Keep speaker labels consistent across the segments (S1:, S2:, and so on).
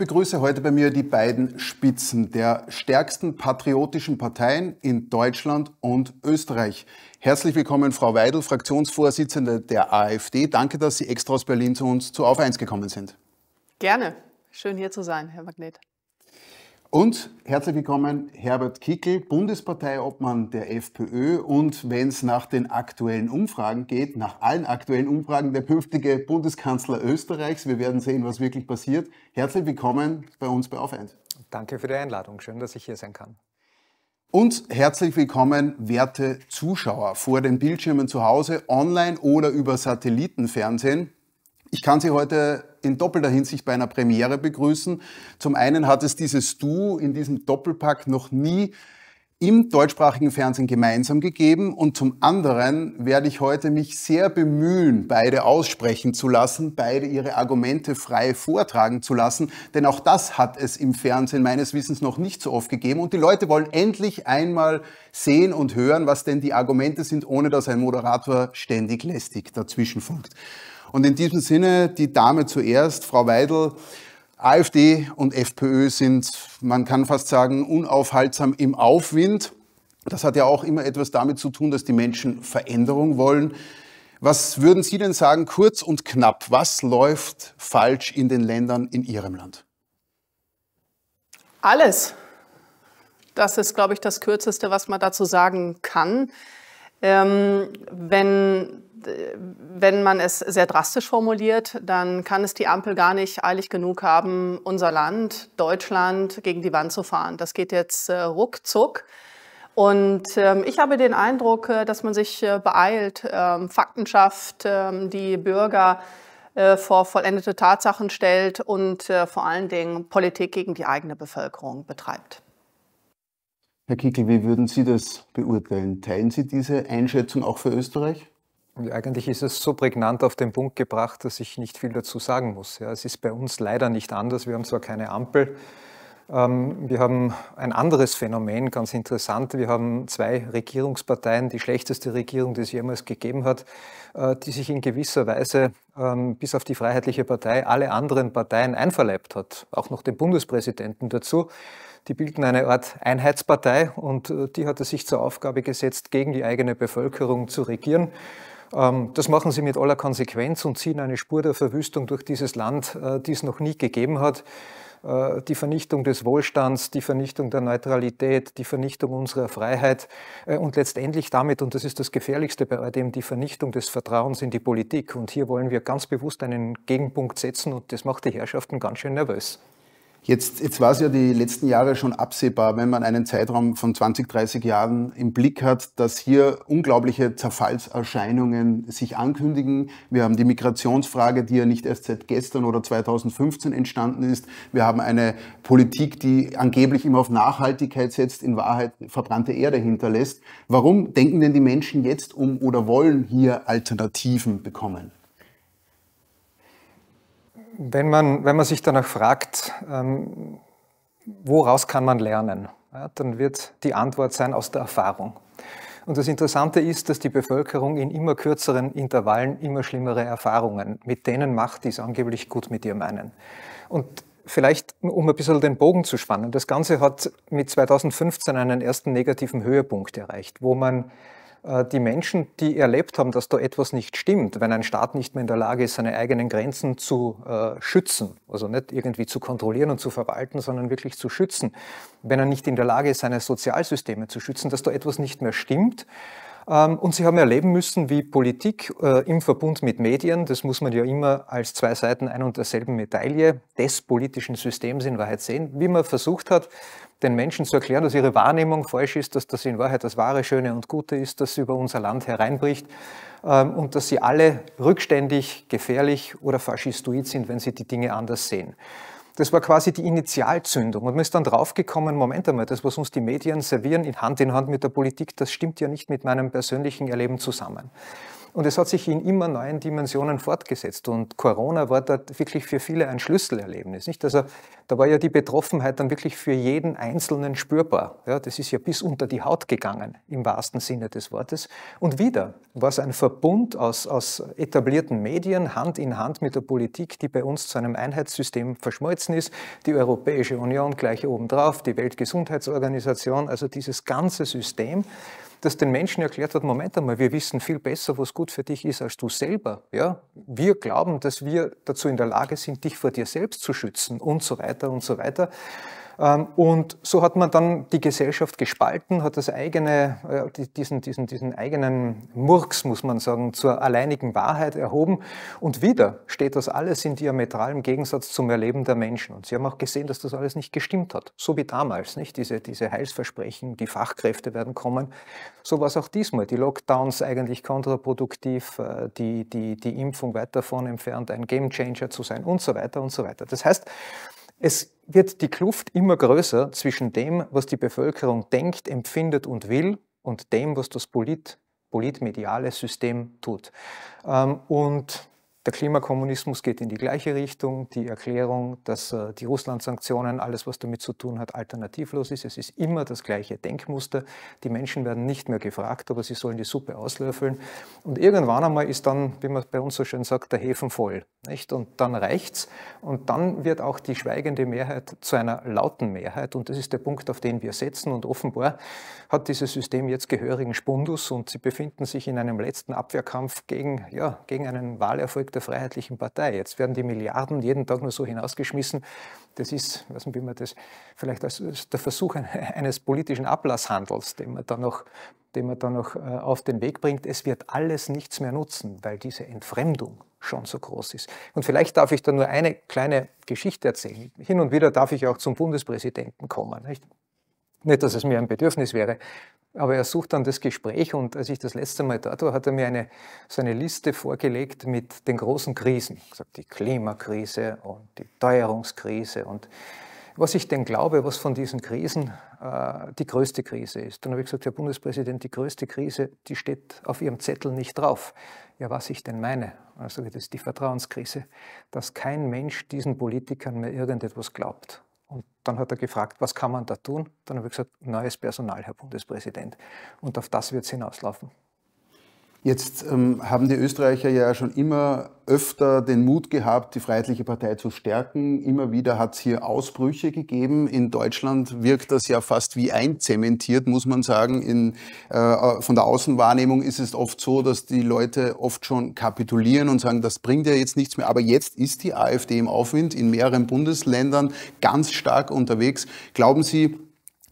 S1: Ich begrüße heute bei mir die beiden Spitzen der stärksten patriotischen Parteien in Deutschland und Österreich. Herzlich willkommen, Frau Weidel, Fraktionsvorsitzende der AfD. Danke, dass Sie extra aus Berlin zu uns zu Auf 1 gekommen sind.
S2: Gerne. Schön hier zu sein, Herr Magnet.
S1: Und herzlich willkommen Herbert Kickl, Bundesparteiobmann der FPÖ und wenn es nach den aktuellen Umfragen geht, nach allen aktuellen Umfragen, der künftige Bundeskanzler Österreichs. Wir werden sehen, was wirklich passiert. Herzlich willkommen bei uns bei Auf 1.
S3: Danke für die Einladung. Schön, dass ich hier sein kann.
S1: Und herzlich willkommen, werte Zuschauer, vor den Bildschirmen zu Hause, online oder über Satellitenfernsehen. Ich kann Sie heute in doppelter Hinsicht bei einer Premiere begrüßen. Zum einen hat es dieses Du in diesem Doppelpack noch nie im deutschsprachigen Fernsehen gemeinsam gegeben und zum anderen werde ich heute mich sehr bemühen, beide aussprechen zu lassen, beide ihre Argumente frei vortragen zu lassen, denn auch das hat es im Fernsehen meines Wissens noch nicht so oft gegeben und die Leute wollen endlich einmal sehen und hören, was denn die Argumente sind, ohne dass ein Moderator ständig lästig dazwischen funkt. Und in diesem Sinne, die Dame zuerst, Frau Weidel, AfD und FPÖ sind, man kann fast sagen, unaufhaltsam im Aufwind. Das hat ja auch immer etwas damit zu tun, dass die Menschen Veränderung wollen. Was würden Sie denn sagen, kurz und knapp, was läuft falsch in den Ländern in Ihrem Land?
S2: Alles. Das ist, glaube ich, das Kürzeste, was man dazu sagen kann. Ähm, wenn, wenn man es sehr drastisch formuliert, dann kann es die Ampel gar nicht eilig genug haben, unser Land, Deutschland gegen die Wand zu fahren. Das geht jetzt äh, ruckzuck. Und ähm, ich habe den Eindruck, äh, dass man sich äh, beeilt, ähm, Fakten schafft, die Bürger vor vollendete Tatsachen stellt und vor allen Dingen Politik gegen die eigene Bevölkerung betreibt.
S3: Herr Kickel, wie würden Sie das beurteilen? Teilen Sie diese Einschätzung auch für Österreich? Eigentlich ist es so prägnant auf den Punkt gebracht, dass ich nicht viel dazu sagen muss. Ja, es ist bei uns leider nicht anders. Wir haben zwar keine Ampel, ähm, wir haben ein anderes Phänomen, ganz interessant. Wir haben zwei Regierungsparteien, die schlechteste Regierung, die es jemals gegeben hat, äh, die sich in gewisser Weise ähm, bis auf die Freiheitliche Partei alle anderen Parteien einverleibt hat, auch noch den Bundespräsidenten dazu. Die bilden eine Art Einheitspartei und äh, die hat es sich zur Aufgabe gesetzt, gegen die eigene Bevölkerung zu regieren. Ähm, das machen sie mit aller Konsequenz und ziehen eine Spur der Verwüstung durch dieses Land, äh, die es noch nie gegeben hat. Äh, die Vernichtung des Wohlstands, die Vernichtung der Neutralität, die Vernichtung unserer Freiheit äh, und letztendlich damit, und das ist das Gefährlichste bei all dem, die Vernichtung des Vertrauens in die Politik. Und hier wollen wir ganz bewusst einen Gegenpunkt setzen und das macht die Herrschaften ganz schön nervös.
S1: Jetzt, jetzt war es ja die letzten Jahre schon absehbar, wenn man einen Zeitraum von 20, 30 Jahren im Blick hat, dass hier unglaubliche Zerfallserscheinungen sich ankündigen. Wir haben die Migrationsfrage, die ja nicht erst seit gestern oder 2015 entstanden ist. Wir haben eine Politik, die angeblich immer auf Nachhaltigkeit setzt, in Wahrheit verbrannte Erde hinterlässt. Warum denken denn die Menschen jetzt um oder wollen hier Alternativen bekommen?
S3: Wenn man, wenn man sich danach fragt, ähm, woraus kann man lernen, ja, dann wird die Antwort sein aus der Erfahrung. Und das Interessante ist, dass die Bevölkerung in immer kürzeren Intervallen immer schlimmere Erfahrungen mit denen macht, die es angeblich gut mit ihr meinen. Und vielleicht, um ein bisschen den Bogen zu spannen, das Ganze hat mit 2015 einen ersten negativen Höhepunkt erreicht, wo man äh, die Menschen, die erlebt haben, dass da etwas nicht stimmt, wenn ein Staat nicht mehr in der Lage ist, seine eigenen Grenzen zu äh, schützen, also nicht irgendwie zu kontrollieren und zu verwalten, sondern wirklich zu schützen, wenn er nicht in der Lage ist, seine Sozialsysteme zu schützen, dass da etwas nicht mehr stimmt ähm, und Sie haben erleben müssen, wie Politik äh, im Verbund mit Medien, das muss man ja immer als zwei Seiten ein und derselben Medaille des politischen Systems in Wahrheit sehen, wie man versucht hat, den Menschen zu erklären, dass ihre Wahrnehmung falsch ist, dass das in Wahrheit das wahre, schöne und gute ist, das über unser Land hereinbricht ähm, und dass sie alle rückständig, gefährlich oder faschistoid sind, wenn sie die Dinge anders sehen. Das war quasi die Initialzündung. Und man ist dann draufgekommen, Moment einmal, das, was uns die Medien servieren, in Hand in Hand mit der Politik, das stimmt ja nicht mit meinem persönlichen Erleben zusammen. Und es hat sich in immer neuen Dimensionen fortgesetzt. Und Corona war da wirklich für viele ein Schlüsselerlebnis. Nicht? Also, da war ja die Betroffenheit dann wirklich für jeden Einzelnen spürbar. Ja, das ist ja bis unter die Haut gegangen, im wahrsten Sinne des Wortes. Und wieder war es ein Verbund aus, aus etablierten Medien, Hand in Hand mit der Politik, die bei uns zu einem Einheitssystem verschmolzen ist. Die Europäische Union gleich obendrauf, die Weltgesundheitsorganisation, also dieses ganze System das den Menschen erklärt hat, Moment einmal, wir wissen viel besser, was gut für dich ist, als du selber. Ja? Wir glauben, dass wir dazu in der Lage sind, dich vor dir selbst zu schützen und so weiter und so weiter. Ähm, und so hat man dann die Gesellschaft gespalten, hat das eigene, äh, diesen, diesen, diesen eigenen Murks, muss man sagen, zur alleinigen Wahrheit erhoben. Und wieder steht das alles in diametralem Gegensatz zum Erleben der Menschen. Und Sie haben auch gesehen, dass das alles nicht gestimmt hat. So wie damals, nicht? Diese, diese Heilsversprechen, die Fachkräfte werden kommen. So war es auch diesmal. Die Lockdowns eigentlich kontraproduktiv, äh, die, die, die Impfung weit davon entfernt, ein Gamechanger zu sein und so weiter und so weiter. Das heißt, es wird die Kluft immer größer zwischen dem, was die Bevölkerung denkt, empfindet und will, und dem, was das Polit politmediale System tut. Ähm, und der Klimakommunismus geht in die gleiche Richtung. Die Erklärung, dass äh, die Russland-Sanktionen, alles, was damit zu tun hat, alternativlos ist. Es ist immer das gleiche Denkmuster. Die Menschen werden nicht mehr gefragt, aber sie sollen die Suppe auslöffeln. Und irgendwann einmal ist dann, wie man bei uns so schön sagt, der Häfen voll. Nicht? Und dann reicht's. Und dann wird auch die schweigende Mehrheit zu einer lauten Mehrheit. Und das ist der Punkt, auf den wir setzen. Und offenbar hat dieses System jetzt gehörigen Spundus und sie befinden sich in einem letzten Abwehrkampf gegen, ja, gegen einen Wahlerfolg der der Freiheitlichen Partei. Jetzt werden die Milliarden jeden Tag nur so hinausgeschmissen. Das ist, weiß nicht, wie man das, vielleicht als, als der Versuch eines politischen Ablasshandels, den man da noch, den man da noch äh, auf den Weg bringt. Es wird alles nichts mehr nutzen, weil diese Entfremdung schon so groß ist. Und vielleicht darf ich da nur eine kleine Geschichte erzählen. Hin und wieder darf ich auch zum Bundespräsidenten kommen. Nicht? Nicht, dass es mir ein Bedürfnis wäre, aber er sucht dann das Gespräch und als ich das letzte Mal dort war, hat er mir eine, so eine Liste vorgelegt mit den großen Krisen. Gesagt, die Klimakrise und die Teuerungskrise und was ich denn glaube, was von diesen Krisen äh, die größte Krise ist. Dann habe ich gesagt, Herr Bundespräsident, die größte Krise, die steht auf Ihrem Zettel nicht drauf. Ja, was ich denn meine? Also das ist die Vertrauenskrise, dass kein Mensch diesen Politikern mehr irgendetwas glaubt. Und dann hat er gefragt, was kann man da tun? Dann habe ich gesagt, neues Personal, Herr Bundespräsident. Und auf das wird es hinauslaufen.
S1: Jetzt ähm, haben die Österreicher ja schon immer öfter den Mut gehabt, die Freiheitliche Partei zu stärken. Immer wieder hat es hier Ausbrüche gegeben. In Deutschland wirkt das ja fast wie einzementiert, muss man sagen. In, äh, von der Außenwahrnehmung ist es oft so, dass die Leute oft schon kapitulieren und sagen, das bringt ja jetzt nichts mehr. Aber jetzt ist die AfD im Aufwind in mehreren Bundesländern ganz stark unterwegs. Glauben Sie,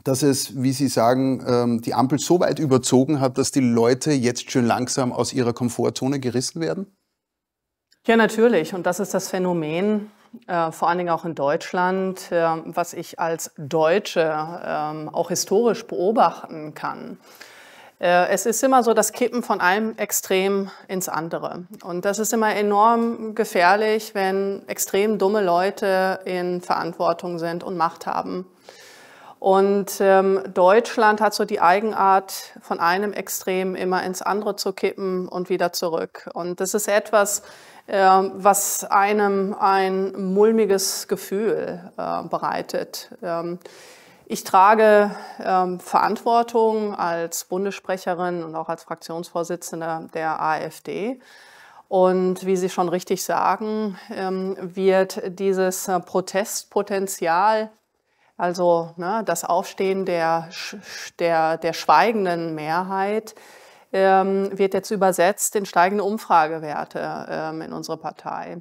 S1: dass es, wie Sie sagen, ähm, die Ampel so weit überzogen hat, dass die Leute jetzt schön langsam aus ihrer Komfortzone gerissen werden?
S2: Ja, natürlich. Und das ist das Phänomen, äh, vor allen Dingen auch in Deutschland, äh, was ich als Deutsche ähm, auch historisch beobachten kann. Äh, es ist immer so das Kippen von einem Extrem ins andere. Und das ist immer enorm gefährlich, wenn extrem dumme Leute in Verantwortung sind und Macht haben. Und ähm, Deutschland hat so die Eigenart, von einem Extrem immer ins andere zu kippen und wieder zurück. Und das ist etwas, äh, was einem ein mulmiges Gefühl äh, bereitet. Ähm, ich trage ähm, Verantwortung als Bundessprecherin und auch als Fraktionsvorsitzende der AfD. Und wie Sie schon richtig sagen, ähm, wird dieses äh, Protestpotenzial also ne, das Aufstehen der, der, der schweigenden Mehrheit ähm, wird jetzt übersetzt in steigende Umfragewerte ähm, in unserer Partei.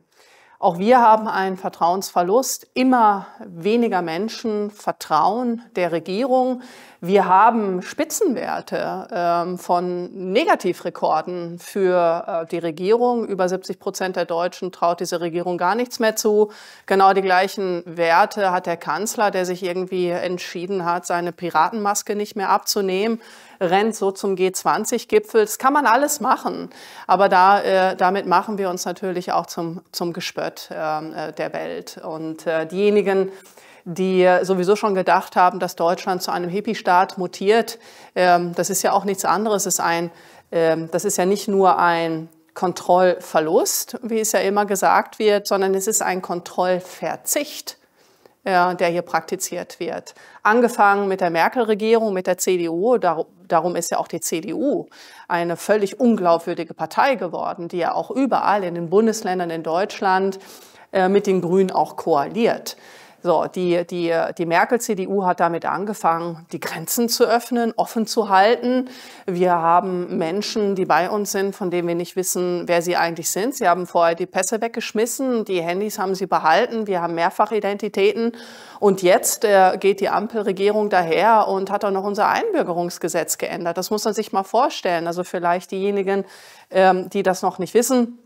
S2: Auch wir haben einen Vertrauensverlust. Immer weniger Menschen vertrauen der Regierung. Wir haben Spitzenwerte ähm, von Negativrekorden für äh, die Regierung. Über 70 Prozent der Deutschen traut diese Regierung gar nichts mehr zu. Genau die gleichen Werte hat der Kanzler, der sich irgendwie entschieden hat, seine Piratenmaske nicht mehr abzunehmen rennt so zum G20-Gipfel. Das kann man alles machen. Aber da, äh, damit machen wir uns natürlich auch zum, zum Gespött ähm, äh, der Welt. Und äh, diejenigen, die sowieso schon gedacht haben, dass Deutschland zu einem Hippie-Staat mutiert. Ähm, das ist ja auch nichts anderes. Das ist, ein, ähm, das ist ja nicht nur ein Kontrollverlust, wie es ja immer gesagt wird, sondern es ist ein Kontrollverzicht äh, der hier praktiziert wird. Angefangen mit der Merkel-Regierung, mit der CDU, darum ist ja auch die CDU eine völlig unglaubwürdige Partei geworden, die ja auch überall in den Bundesländern in Deutschland äh, mit den Grünen auch koaliert. So, die, die, die Merkel-CDU hat damit angefangen, die Grenzen zu öffnen, offen zu halten. Wir haben Menschen, die bei uns sind, von denen wir nicht wissen, wer sie eigentlich sind. Sie haben vorher die Pässe weggeschmissen, die Handys haben sie behalten, wir haben Mehrfachidentitäten. Und jetzt äh, geht die Ampelregierung daher und hat auch noch unser Einbürgerungsgesetz geändert. Das muss man sich mal vorstellen. Also vielleicht diejenigen, ähm, die das noch nicht wissen,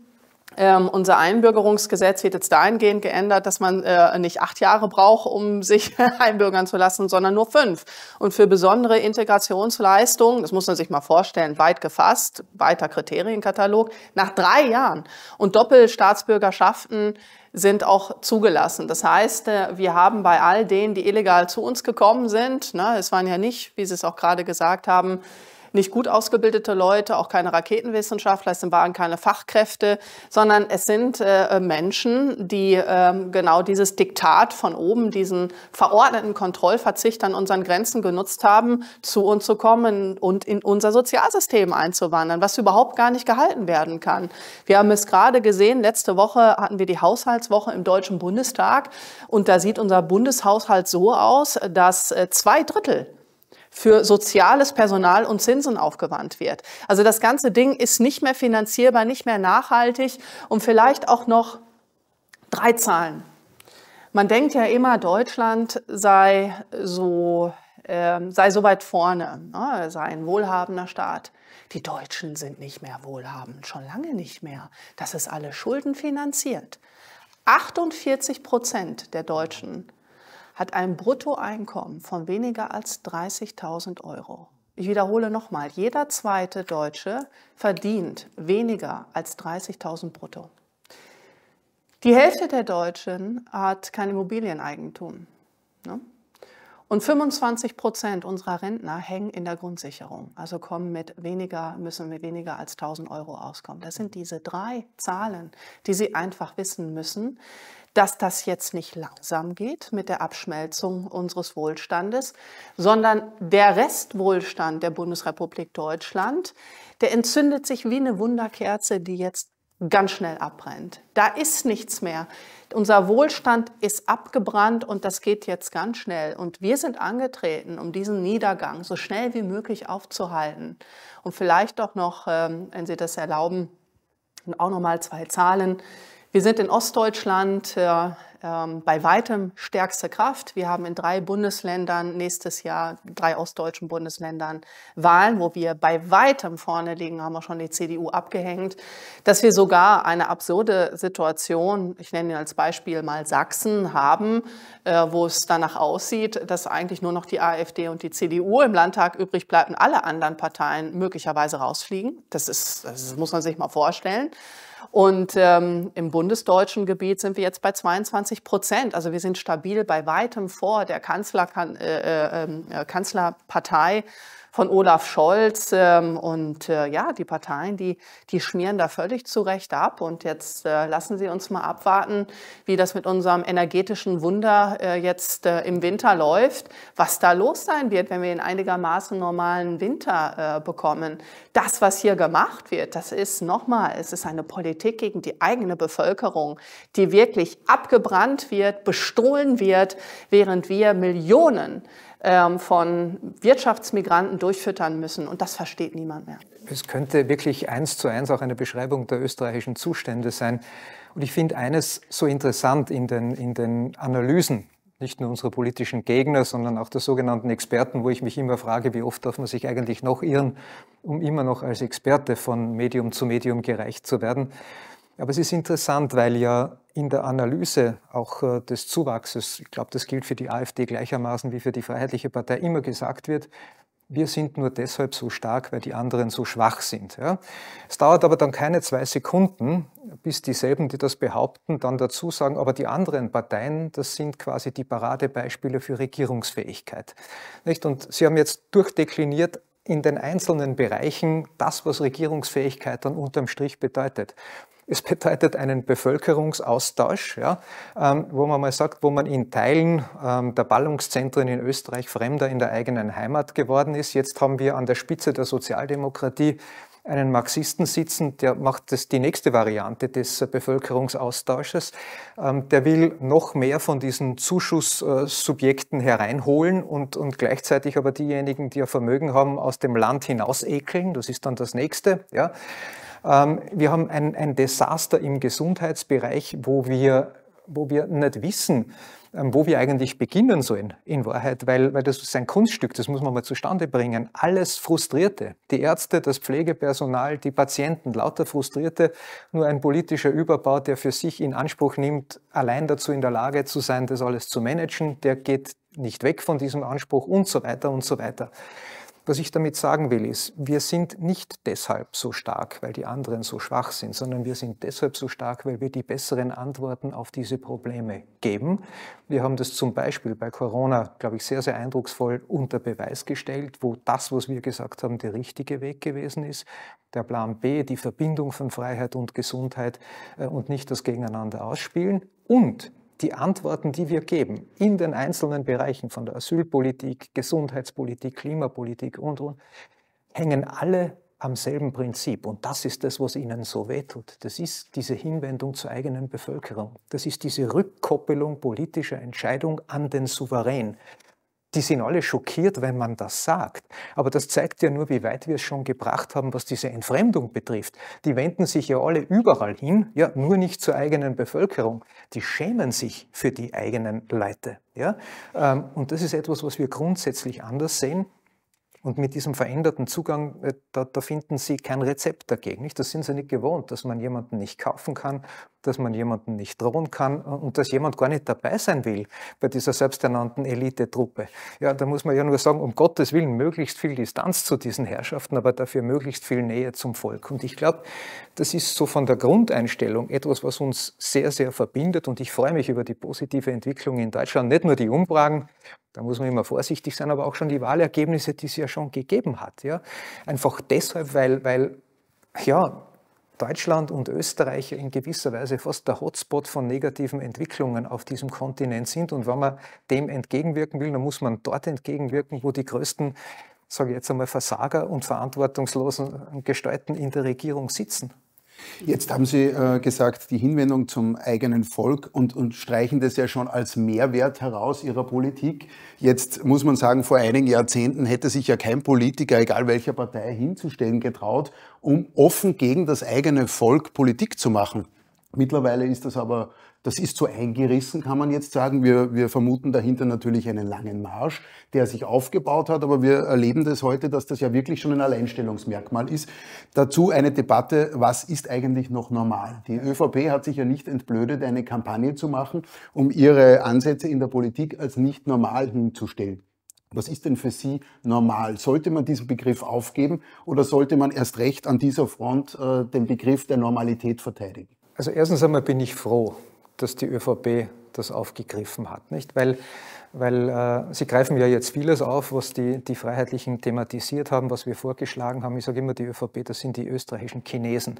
S2: ähm, unser Einbürgerungsgesetz wird jetzt dahingehend geändert, dass man äh, nicht acht Jahre braucht, um sich einbürgern zu lassen, sondern nur fünf. Und für besondere Integrationsleistungen, das muss man sich mal vorstellen, weit gefasst, weiter Kriterienkatalog, nach drei Jahren. Und Doppelstaatsbürgerschaften sind auch zugelassen. Das heißt, äh, wir haben bei all denen, die illegal zu uns gekommen sind, ne, es waren ja nicht, wie Sie es auch gerade gesagt haben, nicht gut ausgebildete Leute, auch keine Raketenwissenschaftler, es sind waren keine Fachkräfte, sondern es sind äh, äh Menschen, die äh, genau dieses Diktat von oben, diesen verordneten Kontrollverzicht an unseren Grenzen genutzt haben, zu uns zu kommen und in unser Sozialsystem einzuwandern, was überhaupt gar nicht gehalten werden kann. Wir haben es gerade gesehen, letzte Woche hatten wir die Haushaltswoche im Deutschen Bundestag und da sieht unser Bundeshaushalt so aus, dass äh, zwei Drittel für soziales Personal und Zinsen aufgewandt wird. Also das ganze Ding ist nicht mehr finanzierbar, nicht mehr nachhaltig und vielleicht auch noch drei Zahlen. Man denkt ja immer, Deutschland sei so, äh, sei so weit vorne, ne? sei ein wohlhabender Staat. Die Deutschen sind nicht mehr wohlhabend, schon lange nicht mehr. Das ist alle Schulden finanziert. 48 Prozent der Deutschen hat ein Bruttoeinkommen von weniger als 30.000 Euro. Ich wiederhole nochmal, jeder zweite Deutsche verdient weniger als 30.000 brutto. Die Hälfte der Deutschen hat kein Immobilieneigentum. Ne? Und 25 Prozent unserer Rentner hängen in der Grundsicherung, also kommen mit weniger, müssen mit weniger als 1000 Euro auskommen. Das sind diese drei Zahlen, die Sie einfach wissen müssen, dass das jetzt nicht langsam geht mit der Abschmelzung unseres Wohlstandes, sondern der Restwohlstand der Bundesrepublik Deutschland, der entzündet sich wie eine Wunderkerze, die jetzt ganz schnell abbrennt. Da ist nichts mehr. Unser Wohlstand ist abgebrannt und das geht jetzt ganz schnell. Und wir sind angetreten, um diesen Niedergang so schnell wie möglich aufzuhalten. Und vielleicht auch noch, ähm, wenn Sie das erlauben, auch noch mal zwei Zahlen wir sind in Ostdeutschland äh, ähm, bei weitem stärkste Kraft. Wir haben in drei Bundesländern nächstes Jahr, drei ostdeutschen Bundesländern Wahlen, wo wir bei weitem vorne liegen, haben wir schon die CDU abgehängt, dass wir sogar eine absurde Situation, ich nenne als Beispiel mal Sachsen, haben, äh, wo es danach aussieht, dass eigentlich nur noch die AfD und die CDU im Landtag übrig bleiben, alle anderen Parteien möglicherweise rausfliegen. Das, ist, das muss man sich mal vorstellen. Und ähm, im bundesdeutschen Gebiet sind wir jetzt bei 22 Prozent. Also wir sind stabil bei weitem vor der Kanzler, äh, äh, ähm, Kanzlerpartei von Olaf Scholz. Ähm, und äh, ja, die Parteien, die, die schmieren da völlig zu Recht ab. Und jetzt äh, lassen Sie uns mal abwarten, wie das mit unserem energetischen Wunder äh, jetzt äh, im Winter läuft, was da los sein wird, wenn wir in einigermaßen normalen Winter äh, bekommen. Das, was hier gemacht wird, das ist nochmal, es ist eine Politik gegen die eigene Bevölkerung, die wirklich abgebrannt wird, bestohlen wird, während wir Millionen ähm, von Wirtschaftsmigranten durchfüttern müssen. Und das versteht niemand mehr.
S3: Es könnte wirklich eins zu eins auch eine Beschreibung der österreichischen Zustände sein. Und ich finde eines so interessant in den, in den Analysen nicht nur unserer politischen Gegner, sondern auch der sogenannten Experten, wo ich mich immer frage, wie oft darf man sich eigentlich noch irren, um immer noch als Experte von Medium zu Medium gereicht zu werden. Aber es ist interessant, weil ja in der Analyse auch äh, des Zuwachses, ich glaube, das gilt für die AfD gleichermaßen wie für die Freiheitliche Partei, immer gesagt wird, wir sind nur deshalb so stark, weil die anderen so schwach sind. Ja? Es dauert aber dann keine zwei Sekunden, bis dieselben, die das behaupten, dann dazu sagen, aber die anderen Parteien, das sind quasi die Paradebeispiele für Regierungsfähigkeit. Nicht? Und Sie haben jetzt durchdekliniert in den einzelnen Bereichen das, was Regierungsfähigkeit dann unterm Strich bedeutet. Es bedeutet einen Bevölkerungsaustausch, ja, ähm, wo man mal sagt, wo man in Teilen ähm, der Ballungszentren in Österreich Fremder in der eigenen Heimat geworden ist. Jetzt haben wir an der Spitze der Sozialdemokratie einen Marxisten sitzen, der macht das die nächste Variante des Bevölkerungsaustausches. Ähm, der will noch mehr von diesen Zuschusssubjekten hereinholen und, und gleichzeitig aber diejenigen, die ein Vermögen haben, aus dem Land hinaus ekeln. Das ist dann das nächste. Ja. Ähm, wir haben ein, ein Desaster im Gesundheitsbereich, wo wir, wo wir nicht wissen, ähm, wo wir eigentlich beginnen sollen, in Wahrheit, weil, weil das ist ein Kunststück, das muss man mal zustande bringen. Alles Frustrierte, die Ärzte, das Pflegepersonal, die Patienten, lauter Frustrierte, nur ein politischer Überbau, der für sich in Anspruch nimmt, allein dazu in der Lage zu sein, das alles zu managen, der geht nicht weg von diesem Anspruch und so weiter und so weiter. Was ich damit sagen will, ist, wir sind nicht deshalb so stark, weil die anderen so schwach sind, sondern wir sind deshalb so stark, weil wir die besseren Antworten auf diese Probleme geben. Wir haben das zum Beispiel bei Corona, glaube ich, sehr, sehr eindrucksvoll unter Beweis gestellt, wo das, was wir gesagt haben, der richtige Weg gewesen ist. Der Plan B, die Verbindung von Freiheit und Gesundheit äh, und nicht das Gegeneinander ausspielen. Und die Antworten, die wir geben in den einzelnen Bereichen von der Asylpolitik, Gesundheitspolitik, Klimapolitik und, und hängen alle am selben Prinzip. Und das ist das, was ihnen so wehtut. Das ist diese Hinwendung zur eigenen Bevölkerung. Das ist diese Rückkoppelung politischer Entscheidung an den Souverän die sind alle schockiert, wenn man das sagt. Aber das zeigt ja nur, wie weit wir es schon gebracht haben, was diese Entfremdung betrifft. Die wenden sich ja alle überall hin, ja, nur nicht zur eigenen Bevölkerung. Die schämen sich für die eigenen Leute. Ja? Ähm, und das ist etwas, was wir grundsätzlich anders sehen. Und mit diesem veränderten Zugang, äh, da, da finden sie kein Rezept dagegen. Nicht? Das sind sie nicht gewohnt, dass man jemanden nicht kaufen kann dass man jemanden nicht drohen kann und dass jemand gar nicht dabei sein will bei dieser selbsternannten Elitetruppe. Ja, da muss man ja nur sagen, um Gottes Willen möglichst viel Distanz zu diesen Herrschaften, aber dafür möglichst viel Nähe zum Volk. Und ich glaube, das ist so von der Grundeinstellung etwas, was uns sehr, sehr verbindet. Und ich freue mich über die positive Entwicklung in Deutschland. Nicht nur die Umfragen, da muss man immer vorsichtig sein, aber auch schon die Wahlergebnisse, die es ja schon gegeben hat. Ja? Einfach deshalb, weil, weil ja, Deutschland und Österreich in gewisser Weise fast der Hotspot von negativen Entwicklungen auf diesem Kontinent sind. Und wenn man dem entgegenwirken will, dann muss man dort entgegenwirken, wo die größten, sage ich jetzt einmal, Versager und verantwortungslosen Gestalten in der Regierung sitzen.
S1: Jetzt haben Sie äh, gesagt, die Hinwendung zum eigenen Volk und, und streichen das ja schon als Mehrwert heraus Ihrer Politik. Jetzt muss man sagen, vor einigen Jahrzehnten hätte sich ja kein Politiker, egal welcher Partei, hinzustellen getraut, um offen gegen das eigene Volk Politik zu machen. Mittlerweile ist das aber, das ist so eingerissen, kann man jetzt sagen. Wir, wir vermuten dahinter natürlich einen langen Marsch, der sich aufgebaut hat, aber wir erleben das heute, dass das ja wirklich schon ein Alleinstellungsmerkmal ist. Dazu eine Debatte, was ist eigentlich noch normal? Die ÖVP hat sich ja nicht entblödet, eine Kampagne zu machen, um ihre Ansätze in der Politik als nicht normal hinzustellen. Was ist denn für Sie normal? Sollte man diesen Begriff aufgeben oder sollte man erst recht an dieser Front
S3: äh, den Begriff der Normalität verteidigen? Also erstens einmal bin ich froh, dass die ÖVP das aufgegriffen hat, nicht? Weil, weil äh, sie greifen ja jetzt vieles auf, was die, die Freiheitlichen thematisiert haben, was wir vorgeschlagen haben. Ich sage immer, die ÖVP, das sind die österreichischen Chinesen.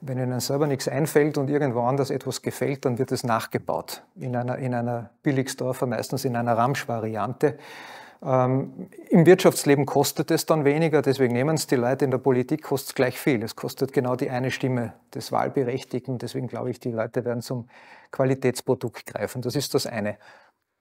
S3: Wenn ihnen selber nichts einfällt und irgendwo anders etwas gefällt, dann wird es nachgebaut. In einer, in einer Billigsdorfer, meistens in einer Ramsch-Variante. Ähm, Im Wirtschaftsleben kostet es dann weniger, deswegen nehmen es die Leute, in der Politik kostet es gleich viel. Es kostet genau die eine Stimme des Wahlberechtigten, deswegen glaube ich, die Leute werden zum Qualitätsprodukt greifen. Das ist das eine.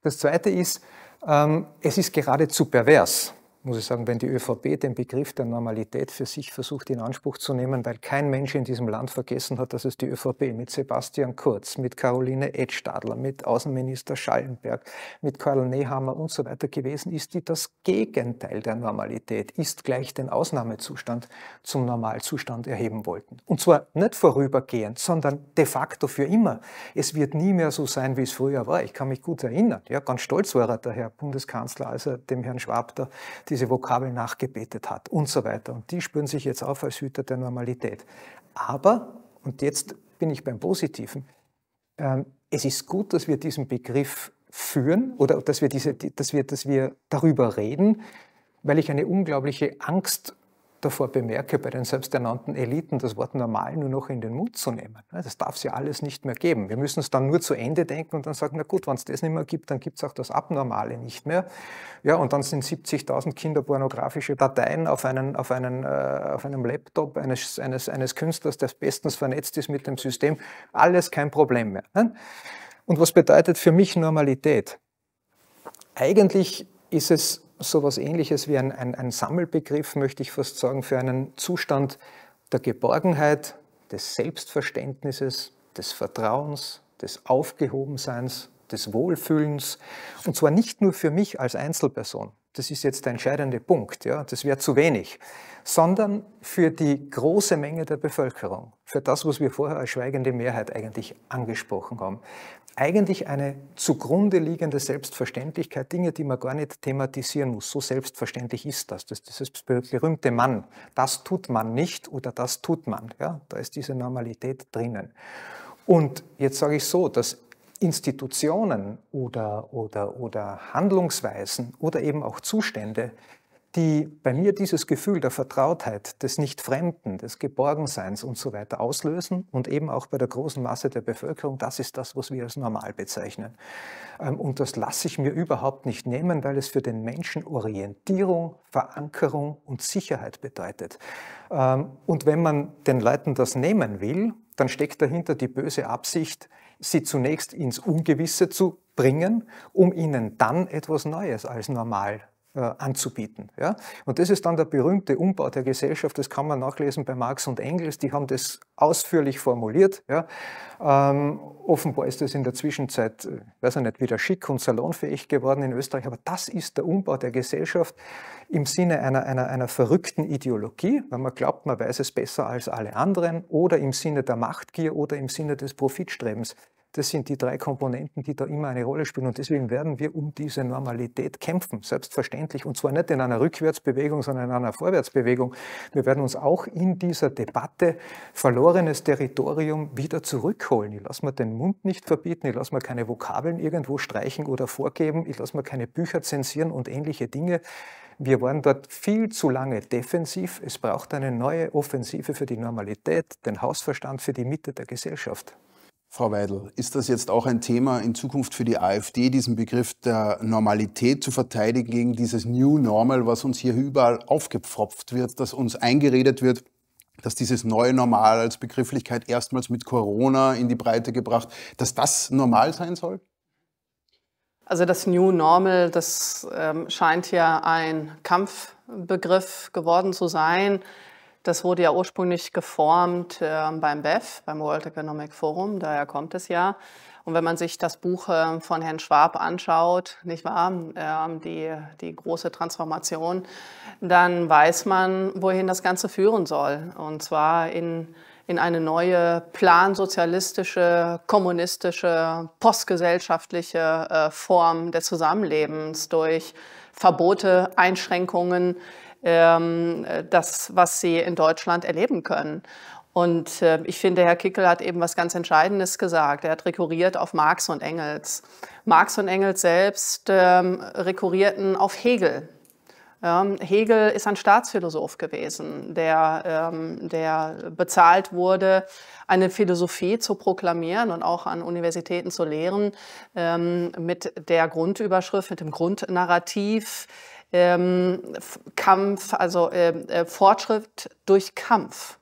S3: Das zweite ist, ähm, es ist geradezu pervers muss ich sagen, wenn die ÖVP den Begriff der Normalität für sich versucht in Anspruch zu nehmen, weil kein Mensch in diesem Land vergessen hat, dass es die ÖVP mit Sebastian Kurz, mit Caroline Edstadler, mit Außenminister Schallenberg, mit Karl Nehammer und so weiter gewesen ist, die das Gegenteil der Normalität ist gleich den Ausnahmezustand zum Normalzustand erheben wollten. Und zwar nicht vorübergehend, sondern de facto für immer. Es wird nie mehr so sein, wie es früher war. Ich kann mich gut erinnern. Ja, ganz stolz war er, der Herr Bundeskanzler, als er dem Herrn Schwab da diese Vokabel nachgebetet hat und so weiter. Und die spüren sich jetzt auf als Hüter der Normalität. Aber, und jetzt bin ich beim Positiven, ähm, es ist gut, dass wir diesen Begriff führen oder dass wir, diese, dass, wir, dass wir darüber reden, weil ich eine unglaubliche Angst davor bemerke, bei den selbsternannten Eliten das Wort normal nur noch in den Mund zu nehmen. Ne, das darf es ja alles nicht mehr geben. Wir müssen es dann nur zu Ende denken und dann sagen, na gut, wenn es das nicht mehr gibt, dann gibt es auch das Abnormale nicht mehr. Ja, und dann sind 70.000 kinderpornografische Dateien auf, einen, auf, einen, äh, auf einem Laptop eines, eines, eines Künstlers, der bestens vernetzt ist mit dem System, alles kein Problem mehr. Ne? Und was bedeutet für mich Normalität? Eigentlich ist es so etwas Ähnliches wie ein, ein, ein Sammelbegriff, möchte ich fast sagen, für einen Zustand der Geborgenheit, des Selbstverständnisses, des Vertrauens, des Aufgehobenseins, des Wohlfühlens. Und zwar nicht nur für mich als Einzelperson, das ist jetzt der entscheidende Punkt, ja, das wäre zu wenig, sondern für die große Menge der Bevölkerung, für das, was wir vorher als schweigende Mehrheit eigentlich angesprochen haben. Eigentlich eine zugrunde liegende Selbstverständlichkeit, Dinge, die man gar nicht thematisieren muss. So selbstverständlich ist das. Das, ist das berühmte Mann. Das tut man nicht oder das tut man. Ja, da ist diese Normalität drinnen. Und jetzt sage ich so, dass Institutionen oder, oder, oder Handlungsweisen oder eben auch Zustände die bei mir dieses Gefühl der Vertrautheit, des Nichtfremden, des Geborgenseins und so weiter auslösen und eben auch bei der großen Masse der Bevölkerung, das ist das, was wir als normal bezeichnen. Ähm, und das lasse ich mir überhaupt nicht nehmen, weil es für den Menschen Orientierung, Verankerung und Sicherheit bedeutet. Ähm, und wenn man den Leuten das nehmen will, dann steckt dahinter die böse Absicht, sie zunächst ins Ungewisse zu bringen, um ihnen dann etwas Neues als normal äh, anzubieten. Ja? Und das ist dann der berühmte Umbau der Gesellschaft, das kann man nachlesen bei Marx und Engels, die haben das ausführlich formuliert. Ja? Ähm, offenbar ist das in der Zwischenzeit, äh, weiß ich nicht, wieder schick und salonfähig geworden in Österreich, aber das ist der Umbau der Gesellschaft im Sinne einer, einer, einer verrückten Ideologie, weil man glaubt, man weiß es besser als alle anderen, oder im Sinne der Machtgier oder im Sinne des Profitstrebens. Das sind die drei Komponenten, die da immer eine Rolle spielen. Und deswegen werden wir um diese Normalität kämpfen, selbstverständlich. Und zwar nicht in einer Rückwärtsbewegung, sondern in einer Vorwärtsbewegung. Wir werden uns auch in dieser Debatte verlorenes Territorium wieder zurückholen. Ich lasse mir den Mund nicht verbieten, ich lasse mir keine Vokabeln irgendwo streichen oder vorgeben, ich lasse mir keine Bücher zensieren und ähnliche Dinge. Wir waren dort viel zu lange defensiv. Es braucht eine neue Offensive für die Normalität, den Hausverstand für die Mitte der Gesellschaft. Frau Weidel, ist das jetzt auch ein Thema in
S1: Zukunft für die AfD, diesen Begriff der Normalität zu verteidigen gegen dieses New Normal, was uns hier überall aufgepfropft wird, dass uns eingeredet wird, dass dieses neue Normal als Begrifflichkeit erstmals mit Corona in die Breite gebracht, dass das normal sein soll?
S2: Also das New Normal, das ähm, scheint ja ein Kampfbegriff geworden zu sein, das wurde ja ursprünglich geformt äh, beim BEF, beim World Economic Forum, daher kommt es ja. Und wenn man sich das Buch äh, von Herrn Schwab anschaut, nicht wahr, äh, die, die große Transformation, dann weiß man, wohin das Ganze führen soll. Und zwar in, in eine neue plansozialistische, kommunistische, postgesellschaftliche äh, Form des Zusammenlebens durch Verbote, Einschränkungen, ähm, das, was sie in Deutschland erleben können. Und äh, ich finde, Herr Kickel hat eben was ganz Entscheidendes gesagt. Er hat rekurriert auf Marx und Engels. Marx und Engels selbst ähm, rekurrierten auf Hegel. Ähm, Hegel ist ein Staatsphilosoph gewesen, der, ähm, der bezahlt wurde, eine Philosophie zu proklamieren und auch an Universitäten zu lehren, ähm, mit der Grundüberschrift, mit dem Grundnarrativ ähm, Kampf, also äh, äh, Fortschritt durch Kampf.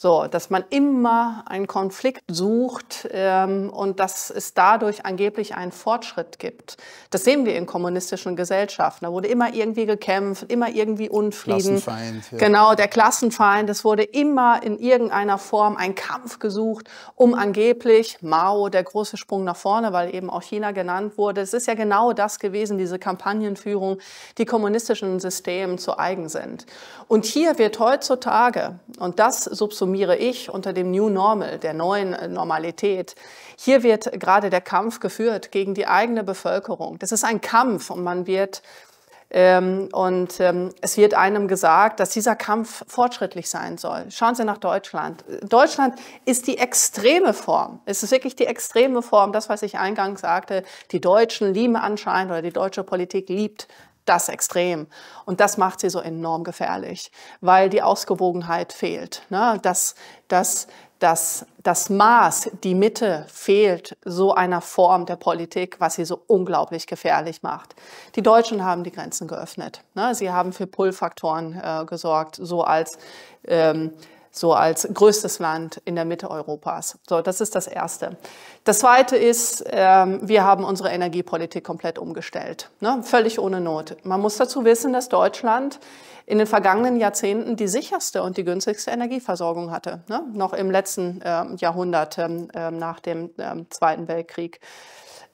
S2: So, dass man immer einen Konflikt sucht ähm, und dass es dadurch angeblich einen Fortschritt gibt. Das sehen wir in kommunistischen Gesellschaften. Da wurde immer irgendwie gekämpft, immer irgendwie Unfrieden.
S1: Klassenfeind. Ja. Genau,
S2: der Klassenfeind. Es wurde immer in irgendeiner Form ein Kampf gesucht, um angeblich Mao, der große Sprung nach vorne, weil eben auch China genannt wurde. Es ist ja genau das gewesen, diese Kampagnenführung, die kommunistischen Systemen zu eigen sind. Und hier wird heutzutage, und das subsumiert, subsumiere ich unter dem New Normal, der neuen äh, Normalität. Hier wird gerade der Kampf geführt gegen die eigene Bevölkerung. Das ist ein Kampf und man wird ähm, und ähm, es wird einem gesagt, dass dieser Kampf fortschrittlich sein soll. Schauen Sie nach Deutschland. Deutschland ist die extreme Form. Es ist wirklich die extreme Form. Das, was ich eingangs sagte, die Deutschen lieben anscheinend oder die deutsche Politik liebt das extrem. Und das macht sie so enorm gefährlich, weil die Ausgewogenheit fehlt. Ne? Das, das, das, das Maß, die Mitte fehlt so einer Form der Politik, was sie so unglaublich gefährlich macht. Die Deutschen haben die Grenzen geöffnet. Ne? Sie haben für Pull-Faktoren äh, gesorgt, so als ähm, so als größtes Land in der Mitte Europas. So, das ist das Erste. Das Zweite ist, ähm, wir haben unsere Energiepolitik komplett umgestellt, ne? völlig ohne Not. Man muss dazu wissen, dass Deutschland in den vergangenen Jahrzehnten die sicherste und die günstigste Energieversorgung hatte, ne? noch im letzten ähm, Jahrhundert ähm, nach dem Zweiten Weltkrieg.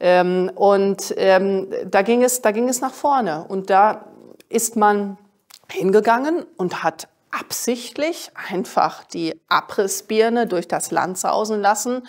S2: und da, ging es, da ging es nach vorne und da ist man hingegangen und hat absichtlich einfach die Abrissbirne durch das Land sausen lassen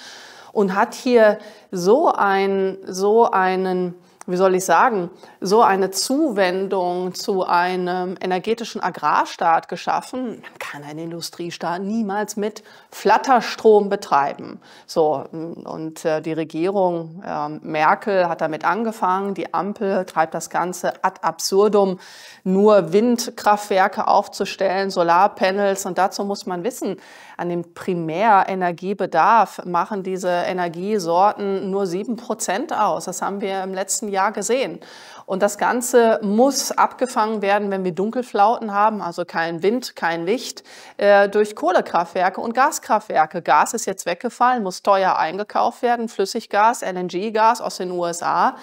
S2: und hat hier so, ein, so einen wie soll ich sagen, so eine Zuwendung zu einem energetischen Agrarstaat geschaffen. Man kann ein Industriestaat niemals mit Flatterstrom betreiben. So, und äh, die Regierung ähm, Merkel hat damit angefangen. Die Ampel treibt das Ganze ad absurdum, nur Windkraftwerke aufzustellen, Solarpanels. Und dazu muss man wissen, an dem Primärenergiebedarf machen diese Energiesorten nur 7% aus. Das haben wir im letzten Jahr gesehen. Und das Ganze muss abgefangen werden, wenn wir Dunkelflauten haben, also kein Wind, kein Licht, äh, durch Kohlekraftwerke und Gaskraftwerke. Gas ist jetzt weggefallen, muss teuer eingekauft werden, Flüssiggas, LNG-Gas aus den USA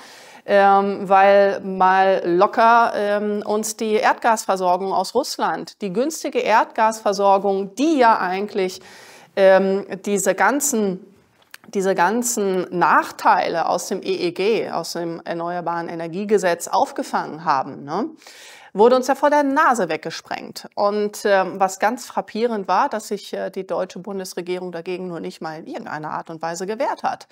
S2: ähm, weil mal locker ähm, uns die Erdgasversorgung aus Russland, die günstige Erdgasversorgung, die ja eigentlich ähm, diese ganzen diese ganzen Nachteile aus dem EEG, aus dem Erneuerbaren Energiegesetz aufgefangen haben, ne, wurde uns ja vor der Nase weggesprengt. Und ähm, was ganz frappierend war, dass sich äh, die deutsche Bundesregierung dagegen nur nicht mal in irgendeiner Art und Weise gewehrt hat.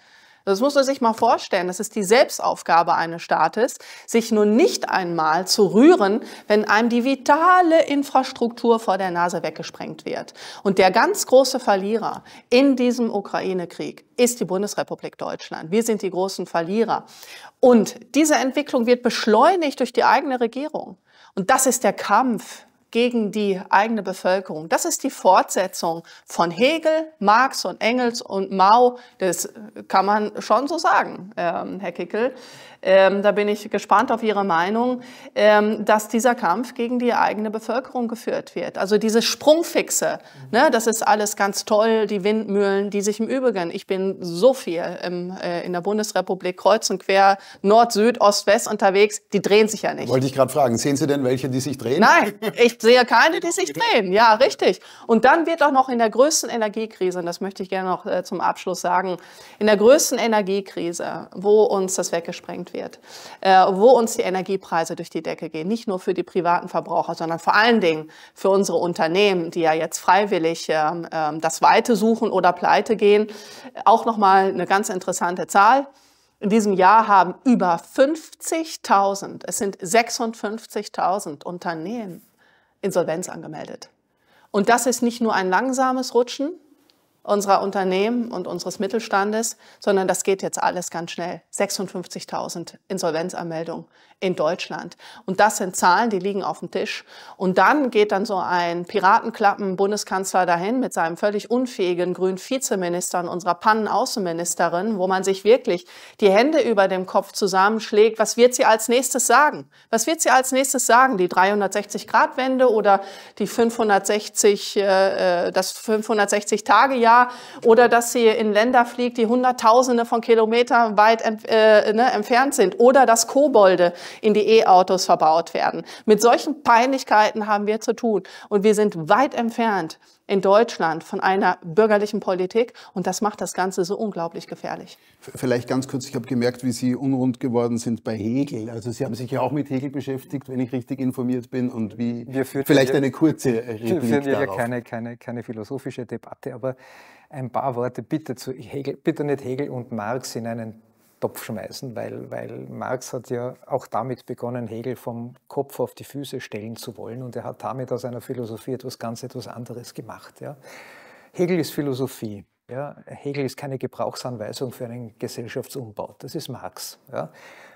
S2: Das muss man sich mal vorstellen. Das ist die Selbstaufgabe eines Staates, sich nun nicht einmal zu rühren, wenn einem die vitale Infrastruktur vor der Nase weggesprengt wird. Und der ganz große Verlierer in diesem Ukraine-Krieg ist die Bundesrepublik Deutschland. Wir sind die großen Verlierer. Und diese Entwicklung wird beschleunigt durch die eigene Regierung. Und das ist der Kampf gegen die eigene Bevölkerung. Das ist die Fortsetzung von Hegel, Marx und Engels und Mao. Das kann man schon so sagen, ähm, Herr Kickel ähm, da bin ich gespannt auf Ihre Meinung, ähm, dass dieser Kampf gegen die eigene Bevölkerung geführt wird. Also diese Sprungfixe, mhm. ne, das ist alles ganz toll, die Windmühlen, die sich im Übrigen, ich bin so viel im, äh, in der Bundesrepublik kreuz und quer, Nord, Süd, Ost, West unterwegs, die drehen sich ja nicht. Wollte ich
S1: gerade fragen, sehen Sie denn welche, die sich drehen? Nein,
S2: ich sehe keine, die sich drehen, ja, richtig. Und dann wird auch noch in der größten Energiekrise, und das möchte ich gerne noch äh, zum Abschluss sagen, in der größten Energiekrise, wo uns das weggesprengt gehandelt wird, äh, wo uns die Energiepreise durch die Decke gehen, nicht nur für die privaten Verbraucher, sondern vor allen Dingen für unsere Unternehmen, die ja jetzt freiwillig ähm, ähm, das Weite suchen oder pleite gehen. Auch nochmal eine ganz interessante Zahl. In diesem Jahr haben über 50.000, es sind 56.000 Unternehmen Insolvenz angemeldet. Und das ist nicht nur ein langsames Rutschen, unserer Unternehmen und unseres Mittelstandes, sondern das geht jetzt alles ganz schnell. 56.000 Insolvenzanmeldungen in Deutschland. Und das sind Zahlen, die liegen auf dem Tisch. Und dann geht dann so ein Piratenklappen-Bundeskanzler dahin mit seinem völlig unfähigen grünen Vizeminister und unserer Pannenaußenministerin, wo man sich wirklich die Hände über dem Kopf zusammenschlägt. Was wird sie als nächstes sagen? Was wird sie als nächstes sagen? Die 360-Grad-Wende oder die 560, äh, äh, das 560-Tage-Jahr? Jahr oder dass sie in Länder fliegt, die Hunderttausende von Kilometern weit äh, ne, entfernt sind oder dass Kobolde in die E-Autos verbaut werden. Mit solchen Peinlichkeiten haben wir zu tun und wir sind weit entfernt in Deutschland von einer bürgerlichen Politik. Und das macht das Ganze so unglaublich gefährlich.
S1: Vielleicht ganz kurz, ich habe gemerkt, wie Sie unrund geworden sind bei Hegel. Also Sie haben sich ja auch mit Hegel beschäftigt, wenn ich richtig informiert bin. Und wie vielleicht hier, eine kurze Replik führen wir darauf. ja keine,
S3: keine, keine philosophische Debatte, aber ein paar Worte bitte zu Hegel, bitte nicht Hegel und Marx in einen Topf schmeißen, weil, weil Marx hat ja auch damit begonnen, Hegel vom Kopf auf die Füße stellen zu wollen und er hat damit aus seiner Philosophie etwas ganz etwas anderes gemacht. Ja. Hegel ist Philosophie. Ja. Hegel ist keine Gebrauchsanweisung für einen Gesellschaftsumbau. Das ist Marx. Ja.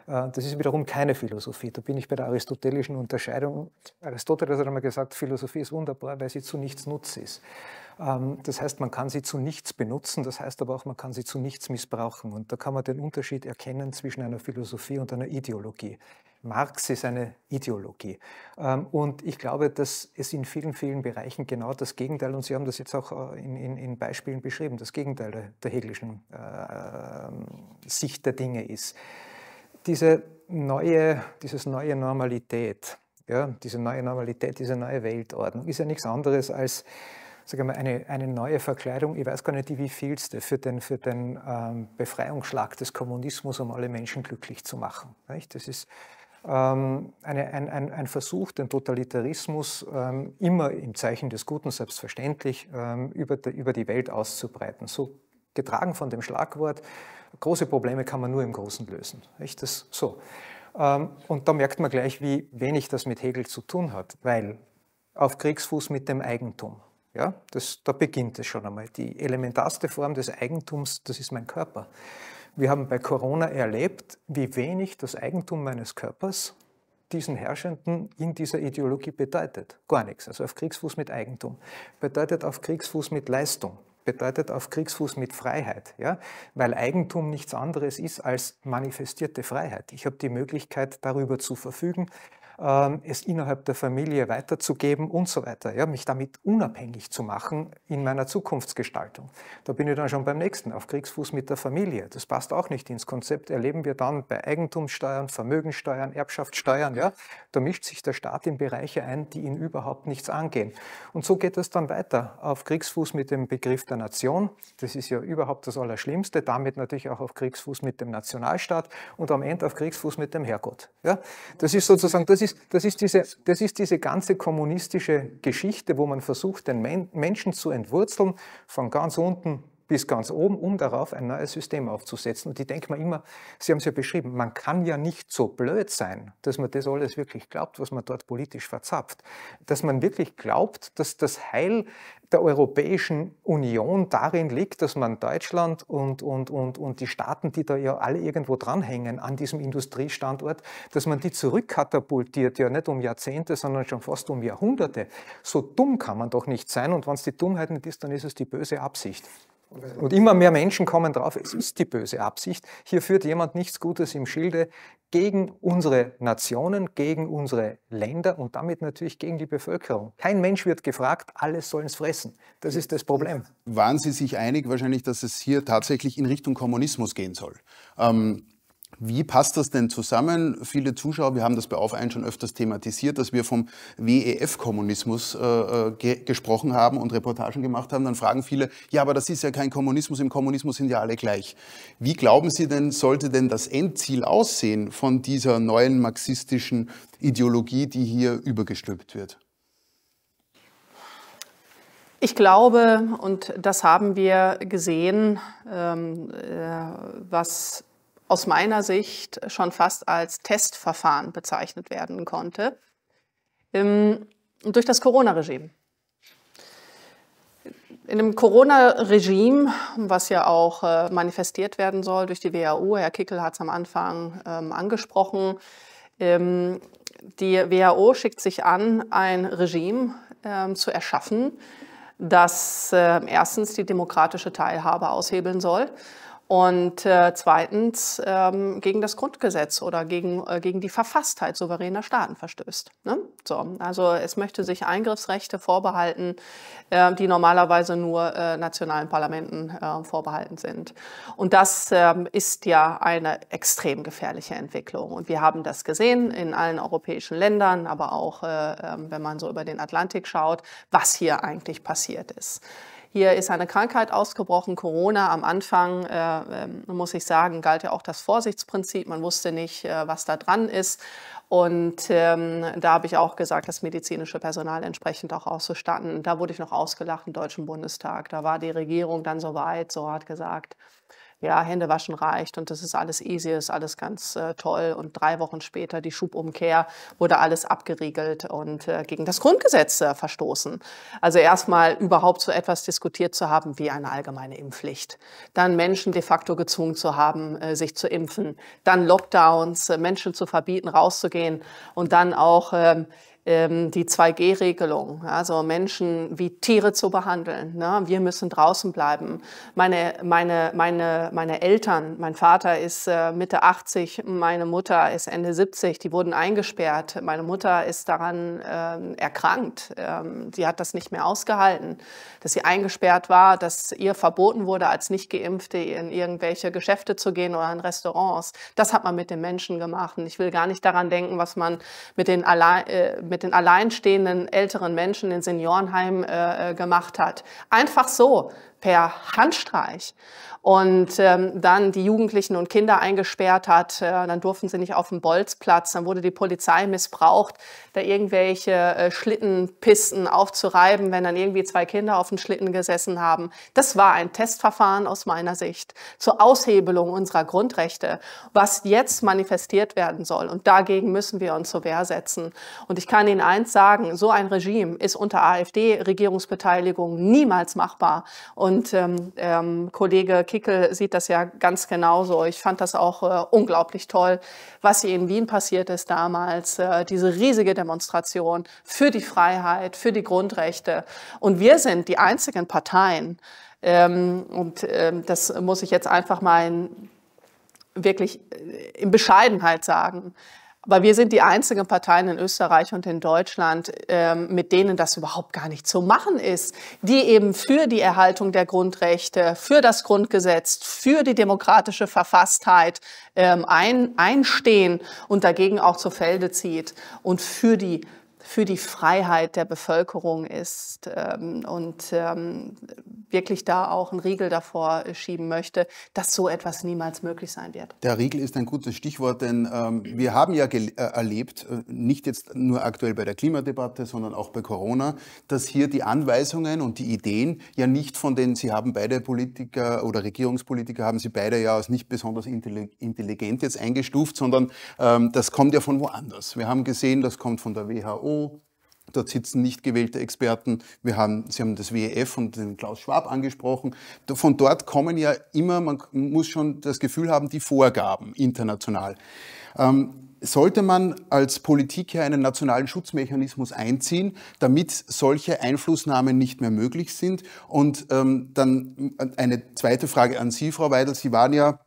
S3: Äh, das ist wiederum keine Philosophie. Da bin ich bei der aristotelischen Unterscheidung. Aristoteles hat einmal gesagt, Philosophie ist wunderbar, weil sie zu nichts Nutz ist. Ähm, das heißt, man kann sie zu nichts benutzen, das heißt aber auch, man kann sie zu nichts missbrauchen. Und da kann man den Unterschied erkennen zwischen einer Philosophie und einer Ideologie. Marx ist eine Ideologie. Ähm, und ich glaube, dass es in vielen, vielen Bereichen genau das Gegenteil, und Sie haben das jetzt auch äh, in, in, in Beispielen beschrieben, das Gegenteil der, der hegelischen äh, Sicht der Dinge ist. Diese neue, dieses neue Normalität, ja, diese neue Normalität, diese neue Weltordnung ist ja nichts anderes als sagen wir, eine, eine neue Verkleidung, ich weiß gar nicht, wie vielste, für den, für den ähm, Befreiungsschlag des Kommunismus, um alle Menschen glücklich zu machen. Nicht? Das ist ähm, eine, ein, ein, ein, Versuch, den Totalitarismus ähm, immer im Zeichen des Guten selbstverständlich ähm, über, die, über die Welt auszubreiten. So getragen von dem Schlagwort, große Probleme kann man nur im Großen lösen. Nicht? Das, so. Ähm, und da merkt man gleich, wie wenig das mit Hegel zu tun hat, weil auf Kriegsfuß mit dem Eigentum. Ja, das, da beginnt es schon einmal. Die elementarste Form des Eigentums, das ist mein Körper. Wir haben bei Corona erlebt, wie wenig das Eigentum meines Körpers diesen Herrschenden in dieser Ideologie bedeutet. Gar nichts. Also auf Kriegsfuß mit Eigentum. Bedeutet auf Kriegsfuß mit Leistung. Bedeutet auf Kriegsfuß mit Freiheit. Ja? Weil Eigentum nichts anderes ist als manifestierte Freiheit. Ich habe die Möglichkeit, darüber zu verfügen, ähm, es innerhalb der Familie weiterzugeben und so weiter. Ja, mich damit unabhängig zu machen in meiner Zukunftsgestaltung. Da bin ich dann schon beim nächsten, auf Kriegsfuß mit der Familie. Das passt auch nicht ins Konzept. Erleben wir dann bei Eigentumssteuern, Vermögensteuern, Erbschaftssteuern. Ja? Da mischt sich der Staat in Bereiche ein, die ihn überhaupt nichts angehen. Und so geht es dann weiter auf Kriegsfuß mit dem Begriff der Nation. Das ist ja überhaupt das Allerschlimmste. Damit natürlich auch auf Kriegsfuß mit dem Nationalstaat und am Ende auf Kriegsfuß mit dem Herrgott. Ja? Das ist sozusagen, das ist ist, das, ist diese, das ist diese ganze kommunistische Geschichte, wo man versucht, den Men Menschen zu entwurzeln, von ganz unten bis ganz oben, um darauf ein neues System aufzusetzen. Und ich denke mir immer, Sie haben es ja beschrieben, man kann ja nicht so blöd sein, dass man das alles wirklich glaubt, was man dort politisch verzapft. Dass man wirklich glaubt, dass das Heil der Europäischen Union darin liegt, dass man Deutschland und, und, und, und die Staaten, die da ja alle irgendwo dranhängen an diesem Industriestandort, dass man die zurückkatapultiert, ja nicht um Jahrzehnte, sondern schon fast um Jahrhunderte. So dumm kann man doch nicht sein und wenn es die Dummheit nicht ist, dann ist es die böse Absicht. Und immer mehr Menschen kommen drauf, es ist die böse Absicht. Hier führt jemand nichts Gutes im Schilde gegen unsere Nationen, gegen unsere Länder und damit natürlich gegen die Bevölkerung. Kein Mensch wird gefragt, alles sollen es fressen. Das ist das Problem. Waren Sie
S1: sich einig wahrscheinlich, dass es hier tatsächlich in Richtung Kommunismus gehen soll? Ähm, wie passt das denn zusammen? Viele Zuschauer, wir haben das bei Aufein schon öfters thematisiert, dass wir vom WEF-Kommunismus äh, äh, ge gesprochen haben und Reportagen gemacht haben. Dann fragen viele, ja, aber das ist ja kein Kommunismus, im Kommunismus sind ja alle gleich. Wie glauben Sie denn, sollte denn das Endziel aussehen von dieser neuen marxistischen Ideologie, die hier übergestülpt wird?
S2: Ich glaube, und das haben wir gesehen, ähm, äh, was aus meiner Sicht schon fast als Testverfahren bezeichnet werden konnte, ähm, durch das Corona-Regime. In dem Corona-Regime, was ja auch äh, manifestiert werden soll durch die WHO, Herr Kickel hat es am Anfang ähm, angesprochen, ähm, die WHO schickt sich an, ein Regime zu erschaffen, das äh, erstens die demokratische Teilhabe aushebeln soll und äh, zweitens ähm, gegen das Grundgesetz oder gegen, äh, gegen die Verfasstheit souveräner Staaten verstößt. Ne? So, also es möchte sich Eingriffsrechte vorbehalten, äh, die normalerweise nur äh, nationalen Parlamenten äh, vorbehalten sind. Und das ähm, ist ja eine extrem gefährliche Entwicklung. Und wir haben das gesehen in allen europäischen Ländern, aber auch äh, ähm, wenn man so über den Atlantik schaut, was hier eigentlich passiert ist. Hier ist eine Krankheit ausgebrochen, Corona. Am Anfang, äh, ähm, muss ich sagen, galt ja auch das Vorsichtsprinzip. Man wusste nicht, äh, was da dran ist. Und ähm, da habe ich auch gesagt, das medizinische Personal entsprechend auch auszustatten. Da wurde ich noch ausgelacht im Deutschen Bundestag. Da war die Regierung dann so weit, so hat gesagt, ja, Hände waschen reicht und das ist alles easy, ist alles ganz äh, toll. Und drei Wochen später die Schubumkehr wurde alles abgeriegelt und äh, gegen das Grundgesetz äh, verstoßen. Also erstmal überhaupt so etwas diskutiert zu haben wie eine allgemeine Impfpflicht. Dann Menschen de facto gezwungen zu haben, äh, sich zu impfen. Dann Lockdowns, äh, Menschen zu verbieten, rauszugehen und dann auch ähm, ähm, die 2G-Regelung, also Menschen wie Tiere zu behandeln. Ne? Wir müssen draußen bleiben. Meine, meine, meine, meine Eltern, mein Vater ist äh, Mitte 80, meine Mutter ist Ende 70, die wurden eingesperrt. Meine Mutter ist daran ähm, erkrankt. Ähm, sie hat das nicht mehr ausgehalten, dass sie eingesperrt war, dass ihr verboten wurde, als Nicht-Geimpfte in irgendwelche Geschäfte zu gehen oder in Restaurants. Das hat man mit den Menschen gemacht. Und ich will gar nicht daran denken, was man mit den allein, äh, mit den alleinstehenden älteren Menschen in Seniorenheimen äh, äh gemacht hat. Einfach so, per Handstreich und ähm, dann die Jugendlichen und Kinder eingesperrt hat. Äh, dann durften sie nicht auf den Bolzplatz. Dann wurde die Polizei missbraucht, da irgendwelche äh, Schlittenpisten aufzureiben, wenn dann irgendwie zwei Kinder auf den Schlitten gesessen haben. Das war ein Testverfahren aus meiner Sicht zur Aushebelung unserer Grundrechte, was jetzt manifestiert werden soll. Und dagegen müssen wir uns zur Wehr setzen. Und ich kann Ihnen eins sagen, so ein Regime ist unter AfD-Regierungsbeteiligung niemals machbar. Und und ähm, ähm, Kollege Kickel sieht das ja ganz genauso. Ich fand das auch äh, unglaublich toll, was hier in Wien passiert ist damals. Äh, diese riesige Demonstration für die Freiheit, für die Grundrechte. Und wir sind die einzigen Parteien. Ähm, und ähm, das muss ich jetzt einfach mal in, wirklich äh, in Bescheidenheit sagen aber wir sind die einzigen Parteien in Österreich und in Deutschland, ähm, mit denen das überhaupt gar nicht zu machen ist, die eben für die Erhaltung der Grundrechte, für das Grundgesetz, für die demokratische Verfasstheit ähm, einstehen und dagegen auch zu Felde zieht und für die für die Freiheit der Bevölkerung ist ähm, und ähm, wirklich da auch einen Riegel davor äh, schieben möchte, dass so etwas niemals möglich sein wird.
S1: Der Riegel ist ein gutes Stichwort, denn ähm, wir haben ja äh, erlebt, äh, nicht jetzt nur aktuell bei der Klimadebatte, sondern auch bei Corona, dass hier die Anweisungen und die Ideen ja nicht von den, Sie haben beide Politiker oder Regierungspolitiker, haben Sie beide ja als nicht besonders intelligent jetzt eingestuft, sondern ähm, das kommt ja von woanders. Wir haben gesehen, das kommt von der WHO, Dort sitzen nicht gewählte Experten. Wir haben, Sie haben das WEF und den Klaus Schwab angesprochen. Von dort kommen ja immer, man muss schon das Gefühl haben, die Vorgaben international. Ähm, sollte man als Politiker einen nationalen Schutzmechanismus einziehen, damit solche Einflussnahmen nicht mehr möglich sind? Und ähm, dann äh, eine zweite Frage an Sie, Frau Weidel. Sie waren ja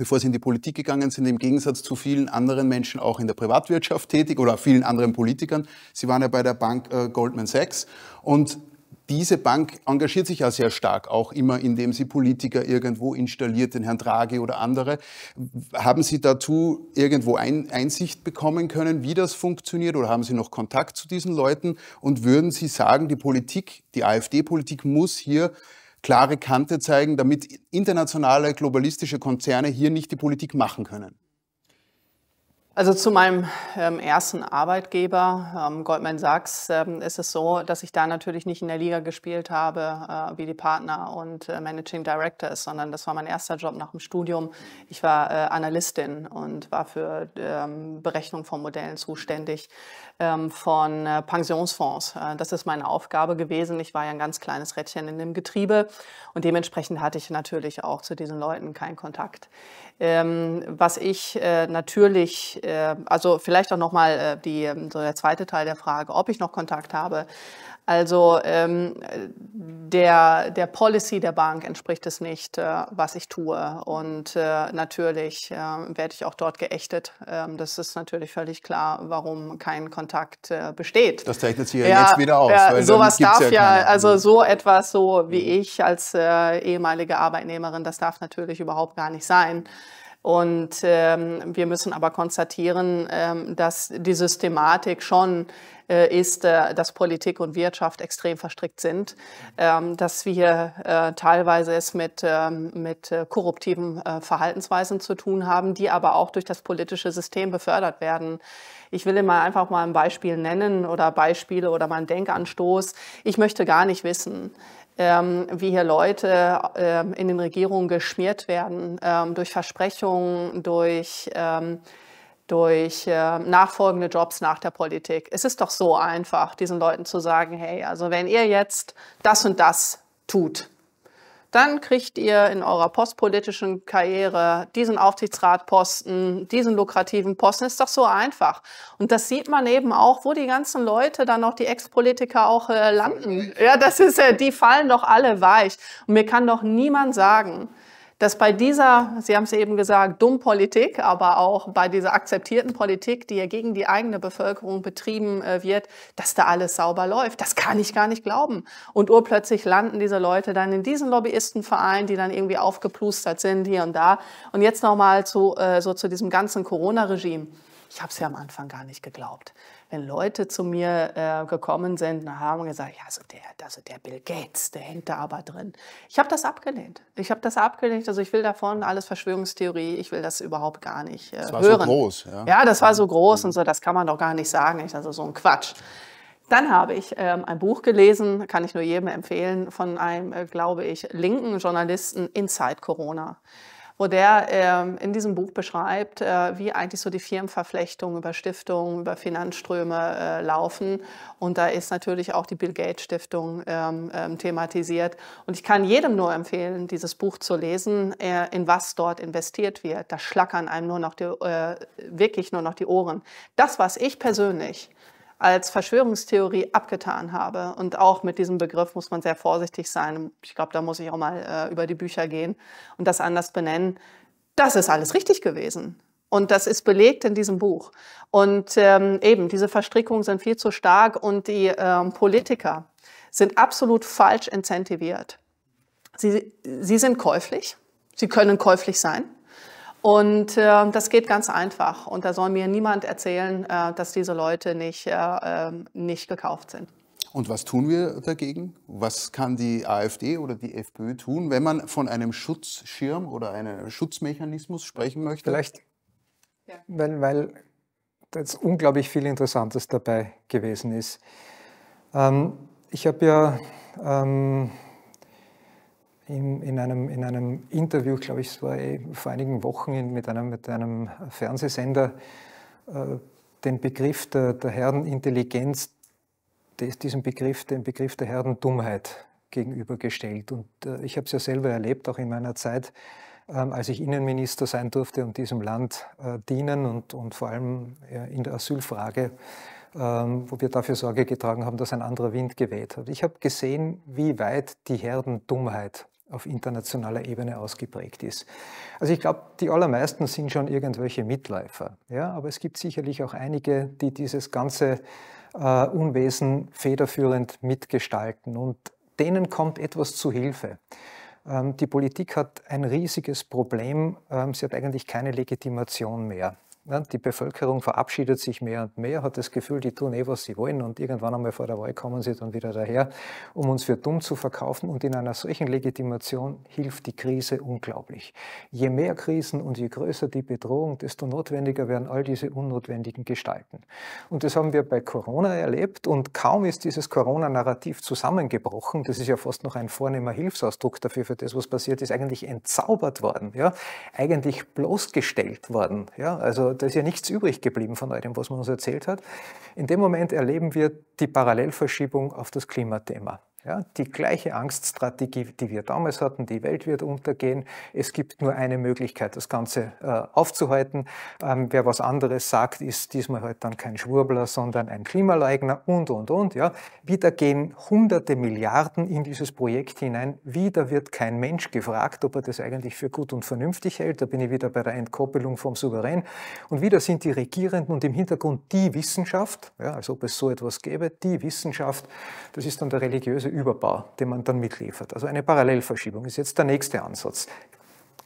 S1: bevor sie in die Politik gegangen sind, im Gegensatz zu vielen anderen Menschen auch in der Privatwirtschaft tätig oder vielen anderen Politikern. Sie waren ja bei der Bank äh, Goldman Sachs und diese Bank engagiert sich ja sehr stark, auch immer indem sie Politiker irgendwo installiert, den Herrn Draghi oder andere. Haben Sie dazu irgendwo ein, Einsicht bekommen können, wie das funktioniert oder haben Sie noch Kontakt zu diesen Leuten? Und würden Sie sagen, die Politik, die AfD-Politik muss hier klare Kante zeigen, damit internationale, globalistische Konzerne hier nicht die Politik machen können.
S2: Also zu meinem ähm, ersten Arbeitgeber, ähm, Goldman Sachs, ähm, ist es so, dass ich da natürlich nicht in der Liga gespielt habe äh, wie die Partner und äh, Managing Directors, sondern das war mein erster Job nach dem Studium. Ich war äh, Analystin und war für ähm, Berechnung von Modellen zuständig ähm, von äh, Pensionsfonds. Äh, das ist meine Aufgabe gewesen. Ich war ja ein ganz kleines Rädchen in dem Getriebe und dementsprechend hatte ich natürlich auch zu diesen Leuten keinen Kontakt. Ähm, was ich äh, natürlich äh, also vielleicht auch nochmal äh, die, ähm, so der zweite Teil der Frage, ob ich noch Kontakt habe. Also ähm, der, der Policy der Bank entspricht es nicht, äh, was ich tue. Und äh, natürlich äh, werde ich auch dort geächtet. Ähm, das ist natürlich völlig klar, warum kein Kontakt äh, besteht. Das
S1: zeichnet sich ja, ja jetzt wieder aus. Ja, sowas darf ja, ja
S2: also so etwas so wie mhm. ich als ehemalige Arbeitnehmerin, das darf natürlich überhaupt gar nicht sein. Und ähm, wir müssen aber konstatieren, ähm, dass die Systematik schon äh, ist, äh, dass Politik und Wirtschaft extrem verstrickt sind, ähm, dass wir äh, teilweise es mit, ähm, mit äh, korruptiven äh, Verhaltensweisen zu tun haben, die aber auch durch das politische System befördert werden. Ich will immer einfach mal ein Beispiel nennen oder Beispiele oder mal einen Denkanstoß. Ich möchte gar nicht wissen, ähm, wie hier Leute ähm, in den Regierungen geschmiert werden ähm, durch Versprechungen, durch, ähm, durch äh, nachfolgende Jobs nach der Politik. Es ist doch so einfach, diesen Leuten zu sagen, hey, also wenn ihr jetzt das und das tut, dann kriegt ihr in eurer postpolitischen Karriere diesen Aufsichtsratposten, diesen lukrativen Posten. Ist doch so einfach. Und das sieht man eben auch, wo die ganzen Leute dann noch die Ex-Politiker auch äh, landen. Ja, das ist, äh, die fallen doch alle weich. Und mir kann doch niemand sagen, dass bei dieser, Sie haben es eben gesagt, dumm Politik, aber auch bei dieser akzeptierten Politik, die ja gegen die eigene Bevölkerung betrieben äh, wird, dass da alles sauber läuft. Das kann ich gar nicht glauben. Und urplötzlich landen diese Leute dann in diesen Lobbyistenverein, die dann irgendwie aufgeplustert sind hier und da. Und jetzt nochmal zu, äh, so zu diesem ganzen Corona-Regime. Ich habe es ja am Anfang gar nicht geglaubt wenn Leute zu mir äh, gekommen sind und haben gesagt, ja, also der, also der Bill Gates, der hängt da aber drin. Ich habe das abgelehnt. Ich habe das abgelehnt. Also ich will davon alles Verschwörungstheorie. Ich will das überhaupt gar nicht äh, das war hören. So groß, ja. ja, das war so mhm. groß und mhm. so. Das kann man doch gar nicht sagen. Ich also so ein Quatsch. Dann habe ich ähm, ein Buch gelesen, kann ich nur jedem empfehlen, von einem, äh, glaube ich, linken Journalisten Inside Corona wo der ähm, in diesem Buch beschreibt, äh, wie eigentlich so die Firmenverflechtungen über Stiftungen, über Finanzströme äh, laufen. Und da ist natürlich auch die Bill Gates Stiftung ähm, ähm, thematisiert. Und ich kann jedem nur empfehlen, dieses Buch zu lesen, äh, in was dort investiert wird. Da schlackern einem nur noch die, äh, wirklich nur noch die Ohren. Das, was ich persönlich als Verschwörungstheorie abgetan habe. Und auch mit diesem Begriff muss man sehr vorsichtig sein. Ich glaube, da muss ich auch mal äh, über die Bücher gehen und das anders benennen. Das ist alles richtig gewesen. Und das ist belegt in diesem Buch. Und ähm, eben, diese Verstrickungen sind viel zu stark und die ähm, Politiker sind absolut falsch incentiviert. Sie, sie sind käuflich, sie können käuflich sein. Und äh, das geht ganz einfach. Und da soll mir niemand erzählen, äh, dass diese Leute nicht, äh, ähm, nicht gekauft sind.
S1: Und was tun wir dagegen? Was kann die AfD oder die FPÖ tun, wenn man von einem Schutzschirm oder einem Schutzmechanismus sprechen möchte? Vielleicht, ja.
S3: weil, weil das unglaublich viel Interessantes dabei gewesen ist. Ähm, ich habe ja ähm, in, einem, in einem Interview, glaube ich, es war eh vor einigen Wochen mit, einem, mit einem Fernsehsender, äh, den Begriff der, der Herdenintelligenz, des, diesem Begriff, dem Begriff der Herdendummheit gegenübergestellt. Und äh, ich habe es ja selber erlebt, auch in meiner Zeit, ähm, als ich Innenminister sein durfte und diesem Land äh, dienen und, und vor allem in der Asylfrage ähm, wo wir dafür Sorge getragen haben, dass ein anderer Wind geweht hat. Ich habe gesehen, wie weit die Herdendummheit auf internationaler Ebene ausgeprägt ist. Also ich glaube, die allermeisten sind schon irgendwelche Mitläufer. Ja? Aber es gibt sicherlich auch einige, die dieses ganze äh, Unwesen federführend mitgestalten. Und denen kommt etwas zu Hilfe. Ähm, die Politik hat ein riesiges Problem. Ähm, sie hat eigentlich keine Legitimation mehr. Die Bevölkerung verabschiedet sich mehr und mehr, hat das Gefühl, die tun eh, was sie wollen und irgendwann einmal vor der Wahl kommen sie dann wieder daher, um uns für dumm zu verkaufen und in einer solchen Legitimation hilft die Krise unglaublich. Je mehr Krisen und je größer die Bedrohung, desto notwendiger werden all diese unnotwendigen Gestalten. Und das haben wir bei Corona erlebt und kaum ist dieses Corona-Narrativ zusammengebrochen, das ist ja fast noch ein vornehmer Hilfsausdruck dafür, für das, was passiert ist, eigentlich entzaubert worden, ja? eigentlich bloßgestellt worden. Ja? Also da ist ja nichts übrig geblieben von all dem, was man uns erzählt hat. In dem Moment erleben wir die Parallelverschiebung auf das Klimathema. Ja, die gleiche Angststrategie, die wir damals hatten, die Welt wird untergehen. Es gibt nur eine Möglichkeit, das Ganze äh, aufzuhalten. Ähm, wer was anderes sagt, ist diesmal halt dann kein Schwurbler, sondern ein Klimaleugner und, und, und. Ja. Wieder gehen hunderte Milliarden in dieses Projekt hinein. Wieder wird kein Mensch gefragt, ob er das eigentlich für gut und vernünftig hält. Da bin ich wieder bei der Entkoppelung vom Souverän. Und wieder sind die Regierenden und im Hintergrund die Wissenschaft, ja, als ob es so etwas gäbe, die Wissenschaft, das ist dann der religiöse Überbau, den man dann mitliefert. Also eine Parallelverschiebung ist jetzt der nächste Ansatz.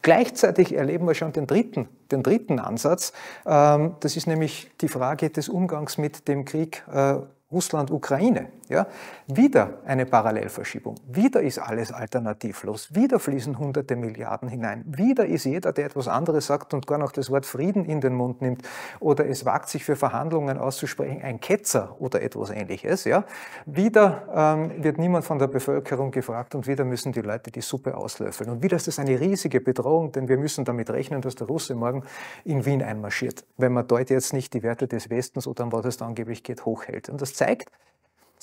S3: Gleichzeitig erleben wir schon den dritten, den dritten Ansatz. Ähm, das ist nämlich die Frage des Umgangs mit dem Krieg äh, Russland-Ukraine. Ja? Wieder eine Parallelverschiebung, wieder ist alles alternativlos, wieder fließen hunderte Milliarden hinein, wieder ist jeder, der etwas anderes sagt und gar noch das Wort Frieden in den Mund nimmt oder es wagt sich für Verhandlungen auszusprechen, ein Ketzer oder etwas ähnliches. Ja? Wieder ähm, wird niemand von der Bevölkerung gefragt und wieder müssen die Leute die Suppe auslöffeln. Und wieder ist das eine riesige Bedrohung, denn wir müssen damit rechnen, dass der Russe morgen in Wien einmarschiert, wenn man dort jetzt nicht die Werte des Westens oder an was es da angeblich geht, hochhält. Und das zeigt,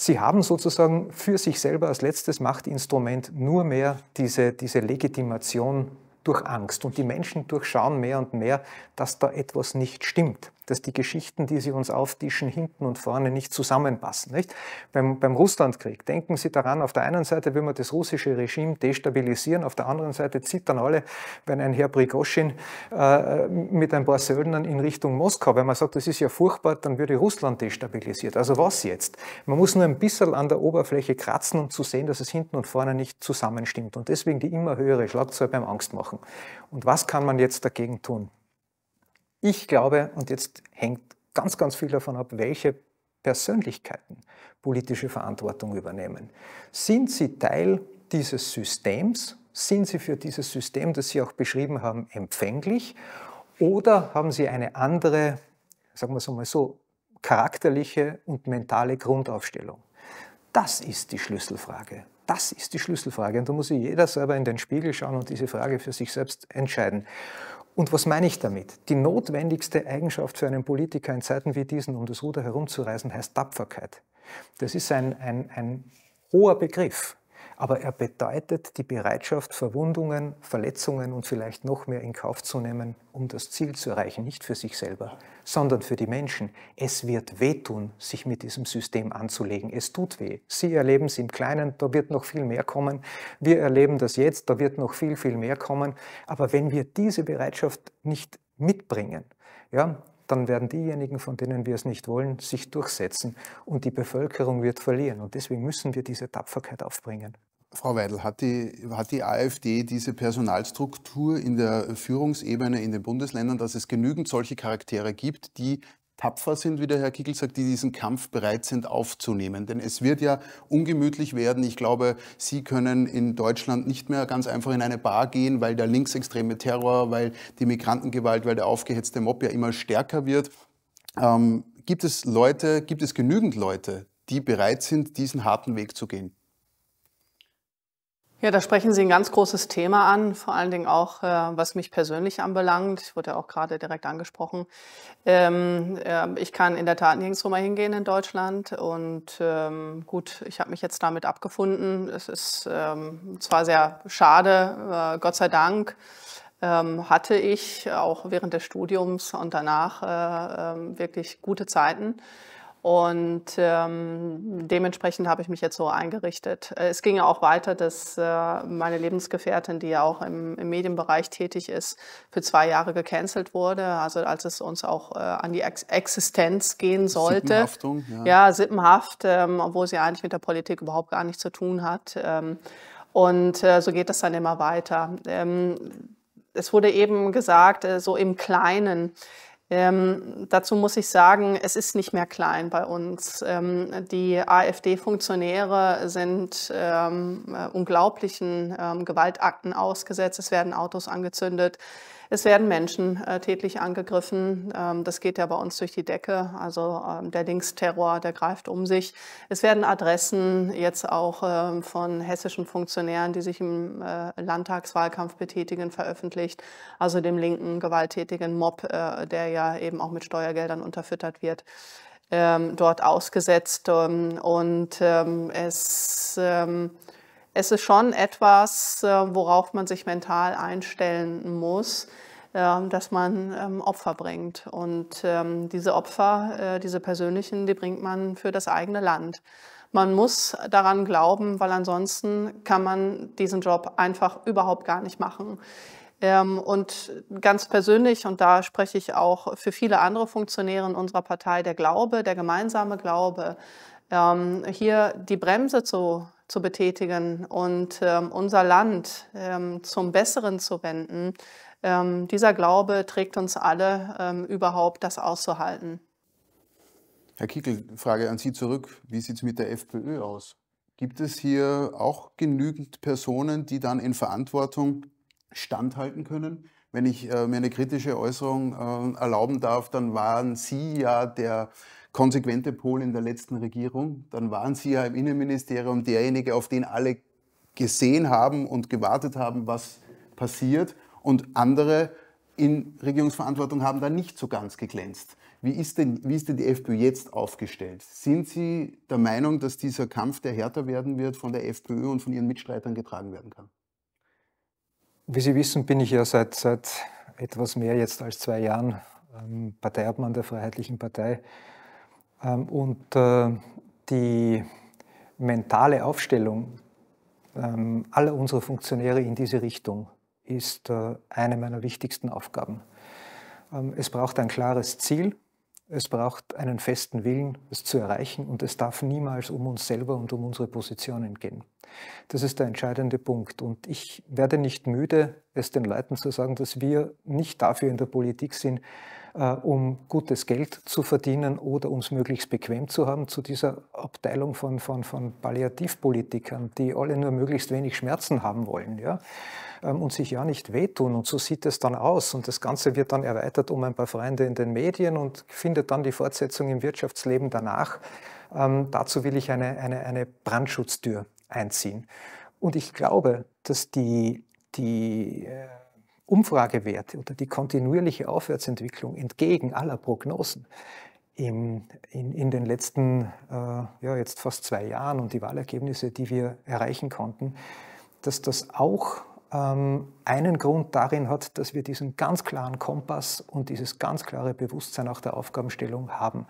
S3: Sie haben sozusagen für sich selber als letztes Machtinstrument nur mehr diese, diese Legitimation durch Angst. Und die Menschen durchschauen mehr und mehr, dass da etwas nicht stimmt dass die Geschichten, die sie uns auftischen, hinten und vorne nicht zusammenpassen. Nicht? Beim, beim Russlandkrieg, denken Sie daran, auf der einen Seite will man das russische Regime destabilisieren, auf der anderen Seite zittern alle, wenn ein Herr Prigoshin äh, mit ein paar Söldnern in Richtung Moskau, wenn man sagt, das ist ja furchtbar, dann würde Russland destabilisiert. Also was jetzt? Man muss nur ein bisschen an der Oberfläche kratzen, um zu sehen, dass es hinten und vorne nicht zusammenstimmt. Und deswegen die immer höhere Schlagzahl beim Angstmachen. Und was kann man jetzt dagegen tun? Ich glaube, und jetzt hängt ganz, ganz viel davon ab, welche Persönlichkeiten politische Verantwortung übernehmen. Sind sie Teil dieses Systems? Sind sie für dieses System, das Sie auch beschrieben haben, empfänglich? Oder haben sie eine andere, sagen wir es mal so, charakterliche und mentale Grundaufstellung? Das ist die Schlüsselfrage. Das ist die Schlüsselfrage. Und da muss sich jeder selber in den Spiegel schauen und diese Frage für sich selbst entscheiden. Und was meine ich damit? Die notwendigste Eigenschaft für einen Politiker in Zeiten wie diesen, um das Ruder herumzureißen, heißt Tapferkeit. Das ist ein, ein, ein hoher Begriff aber er bedeutet die Bereitschaft, Verwundungen, Verletzungen und vielleicht noch mehr in Kauf zu nehmen, um das Ziel zu erreichen, nicht für sich selber, sondern für die Menschen. Es wird wehtun, sich mit diesem System anzulegen. Es tut weh. Sie erleben es im Kleinen, da wird noch viel mehr kommen. Wir erleben das jetzt, da wird noch viel, viel mehr kommen. Aber wenn wir diese Bereitschaft nicht mitbringen, ja, dann werden diejenigen, von denen wir es nicht wollen, sich durchsetzen und die Bevölkerung wird verlieren. Und deswegen müssen wir diese Tapferkeit aufbringen.
S1: Frau Weidel, hat die, hat die AfD diese Personalstruktur in der Führungsebene in den Bundesländern, dass es genügend solche Charaktere gibt, die tapfer sind, wie der Herr Kickel sagt, die diesen Kampf bereit sind aufzunehmen. Denn es wird ja ungemütlich werden. Ich glaube, Sie können in Deutschland nicht mehr ganz einfach in eine Bar gehen, weil der linksextreme Terror, weil die Migrantengewalt, weil der aufgehetzte Mob ja immer stärker wird. Ähm, gibt es Leute, gibt es genügend Leute, die bereit sind, diesen harten Weg zu gehen?
S2: Ja, da sprechen Sie ein ganz großes Thema an, vor allen Dingen auch, äh, was mich persönlich anbelangt. Ich wurde ja auch gerade direkt angesprochen. Ähm, äh, ich kann in der Tat nirgendwo mal hingehen in Deutschland. Und ähm, gut, ich habe mich jetzt damit abgefunden. Es ist ähm, zwar sehr schade, äh, Gott sei Dank ähm, hatte ich auch während des Studiums und danach äh, ähm, wirklich gute Zeiten. Und ähm, dementsprechend habe ich mich jetzt so eingerichtet. Äh, es ging ja auch weiter, dass äh, meine Lebensgefährtin, die ja auch im, im, Medienbereich tätig ist, für zwei Jahre gecancelt wurde. Also als es uns auch äh, an die Ex Existenz gehen sollte. Sippenhaftung, ja. ja sippenhaft, ähm, obwohl sie eigentlich mit der Politik überhaupt gar nichts zu tun hat. Ähm, und äh, so geht das dann immer weiter. Ähm, es wurde eben gesagt, äh, so im Kleinen ähm, dazu muss ich sagen, es ist nicht mehr klein bei uns. Ähm, die AfD-Funktionäre sind ähm, äh, unglaublichen ähm, Gewaltakten ausgesetzt. Es werden Autos angezündet. Es werden Menschen äh, täglich angegriffen. Ähm, das geht ja bei uns durch die Decke. Also ähm, der Linksterror, der greift um sich. Es werden Adressen jetzt auch ähm, von hessischen Funktionären, die sich im äh, Landtagswahlkampf betätigen, veröffentlicht. Also dem linken gewalttätigen Mob, äh, der ja eben auch mit Steuergeldern unterfüttert wird ähm, dort ausgesetzt. Ähm, und ähm, es es ist schon etwas, äh, worauf man sich mental einstellen muss, ähm, dass man ähm, Opfer bringt. Und ähm, diese Opfer, äh, diese persönlichen, die bringt man für das eigene Land. Man muss daran glauben, weil ansonsten kann man diesen Job einfach überhaupt gar nicht machen. Und ganz persönlich, und da spreche ich auch für viele andere Funktionäre in unserer Partei, der Glaube, der gemeinsame Glaube ähm, hier die Bremse zu, zu betätigen und ähm, unser Land ähm, zum Besseren zu wenden, ähm, dieser Glaube trägt uns alle ähm, überhaupt, das auszuhalten.
S1: Herr Kickel, Frage an Sie zurück. Wie sieht es mit der FPÖ aus? Gibt es hier auch genügend Personen, die dann in Verantwortung standhalten können? Wenn ich äh, mir eine kritische Äußerung äh, erlauben darf, dann waren Sie ja der konsequente Pol in der letzten Regierung. Dann waren Sie ja im Innenministerium derjenige, auf den alle gesehen haben und gewartet haben, was passiert. Und andere in Regierungsverantwortung haben da nicht so ganz geglänzt. Wie ist, denn, wie ist denn die FPÖ jetzt aufgestellt? Sind Sie der Meinung, dass dieser Kampf, der härter werden wird, von der FPÖ und von Ihren Mitstreitern getragen werden kann?
S3: Wie Sie wissen, bin ich ja seit, seit etwas mehr jetzt als zwei Jahren ähm, Parteiobmann der Freiheitlichen Partei. Ähm, und äh, die mentale Aufstellung ähm, aller unserer Funktionäre in diese Richtung ist äh, eine meiner wichtigsten Aufgaben. Ähm, es braucht ein klares Ziel, es braucht einen festen Willen, es zu erreichen und es darf niemals um uns selber und um unsere Positionen gehen. Das ist der entscheidende Punkt und ich werde nicht müde, es den Leuten zu sagen, dass wir nicht dafür in der Politik sind, äh, um gutes Geld zu verdienen oder um es möglichst bequem zu haben, zu dieser Abteilung von, von, von Palliativpolitikern, die alle nur möglichst wenig Schmerzen haben wollen ja? Ähm, und sich ja nicht wehtun. Und so sieht es dann aus. Und das Ganze wird dann erweitert um ein paar Freunde in den Medien und findet dann die Fortsetzung im Wirtschaftsleben danach. Ähm, dazu will ich eine, eine, eine Brandschutztür einziehen. Und ich glaube, dass die, die äh, Umfragewerte oder die kontinuierliche Aufwärtsentwicklung entgegen aller Prognosen in, in, in den letzten äh, ja, jetzt fast zwei Jahren und die Wahlergebnisse, die wir erreichen konnten, dass das auch ähm, einen Grund darin hat, dass wir diesen ganz klaren Kompass und dieses ganz klare Bewusstsein auch der Aufgabenstellung haben.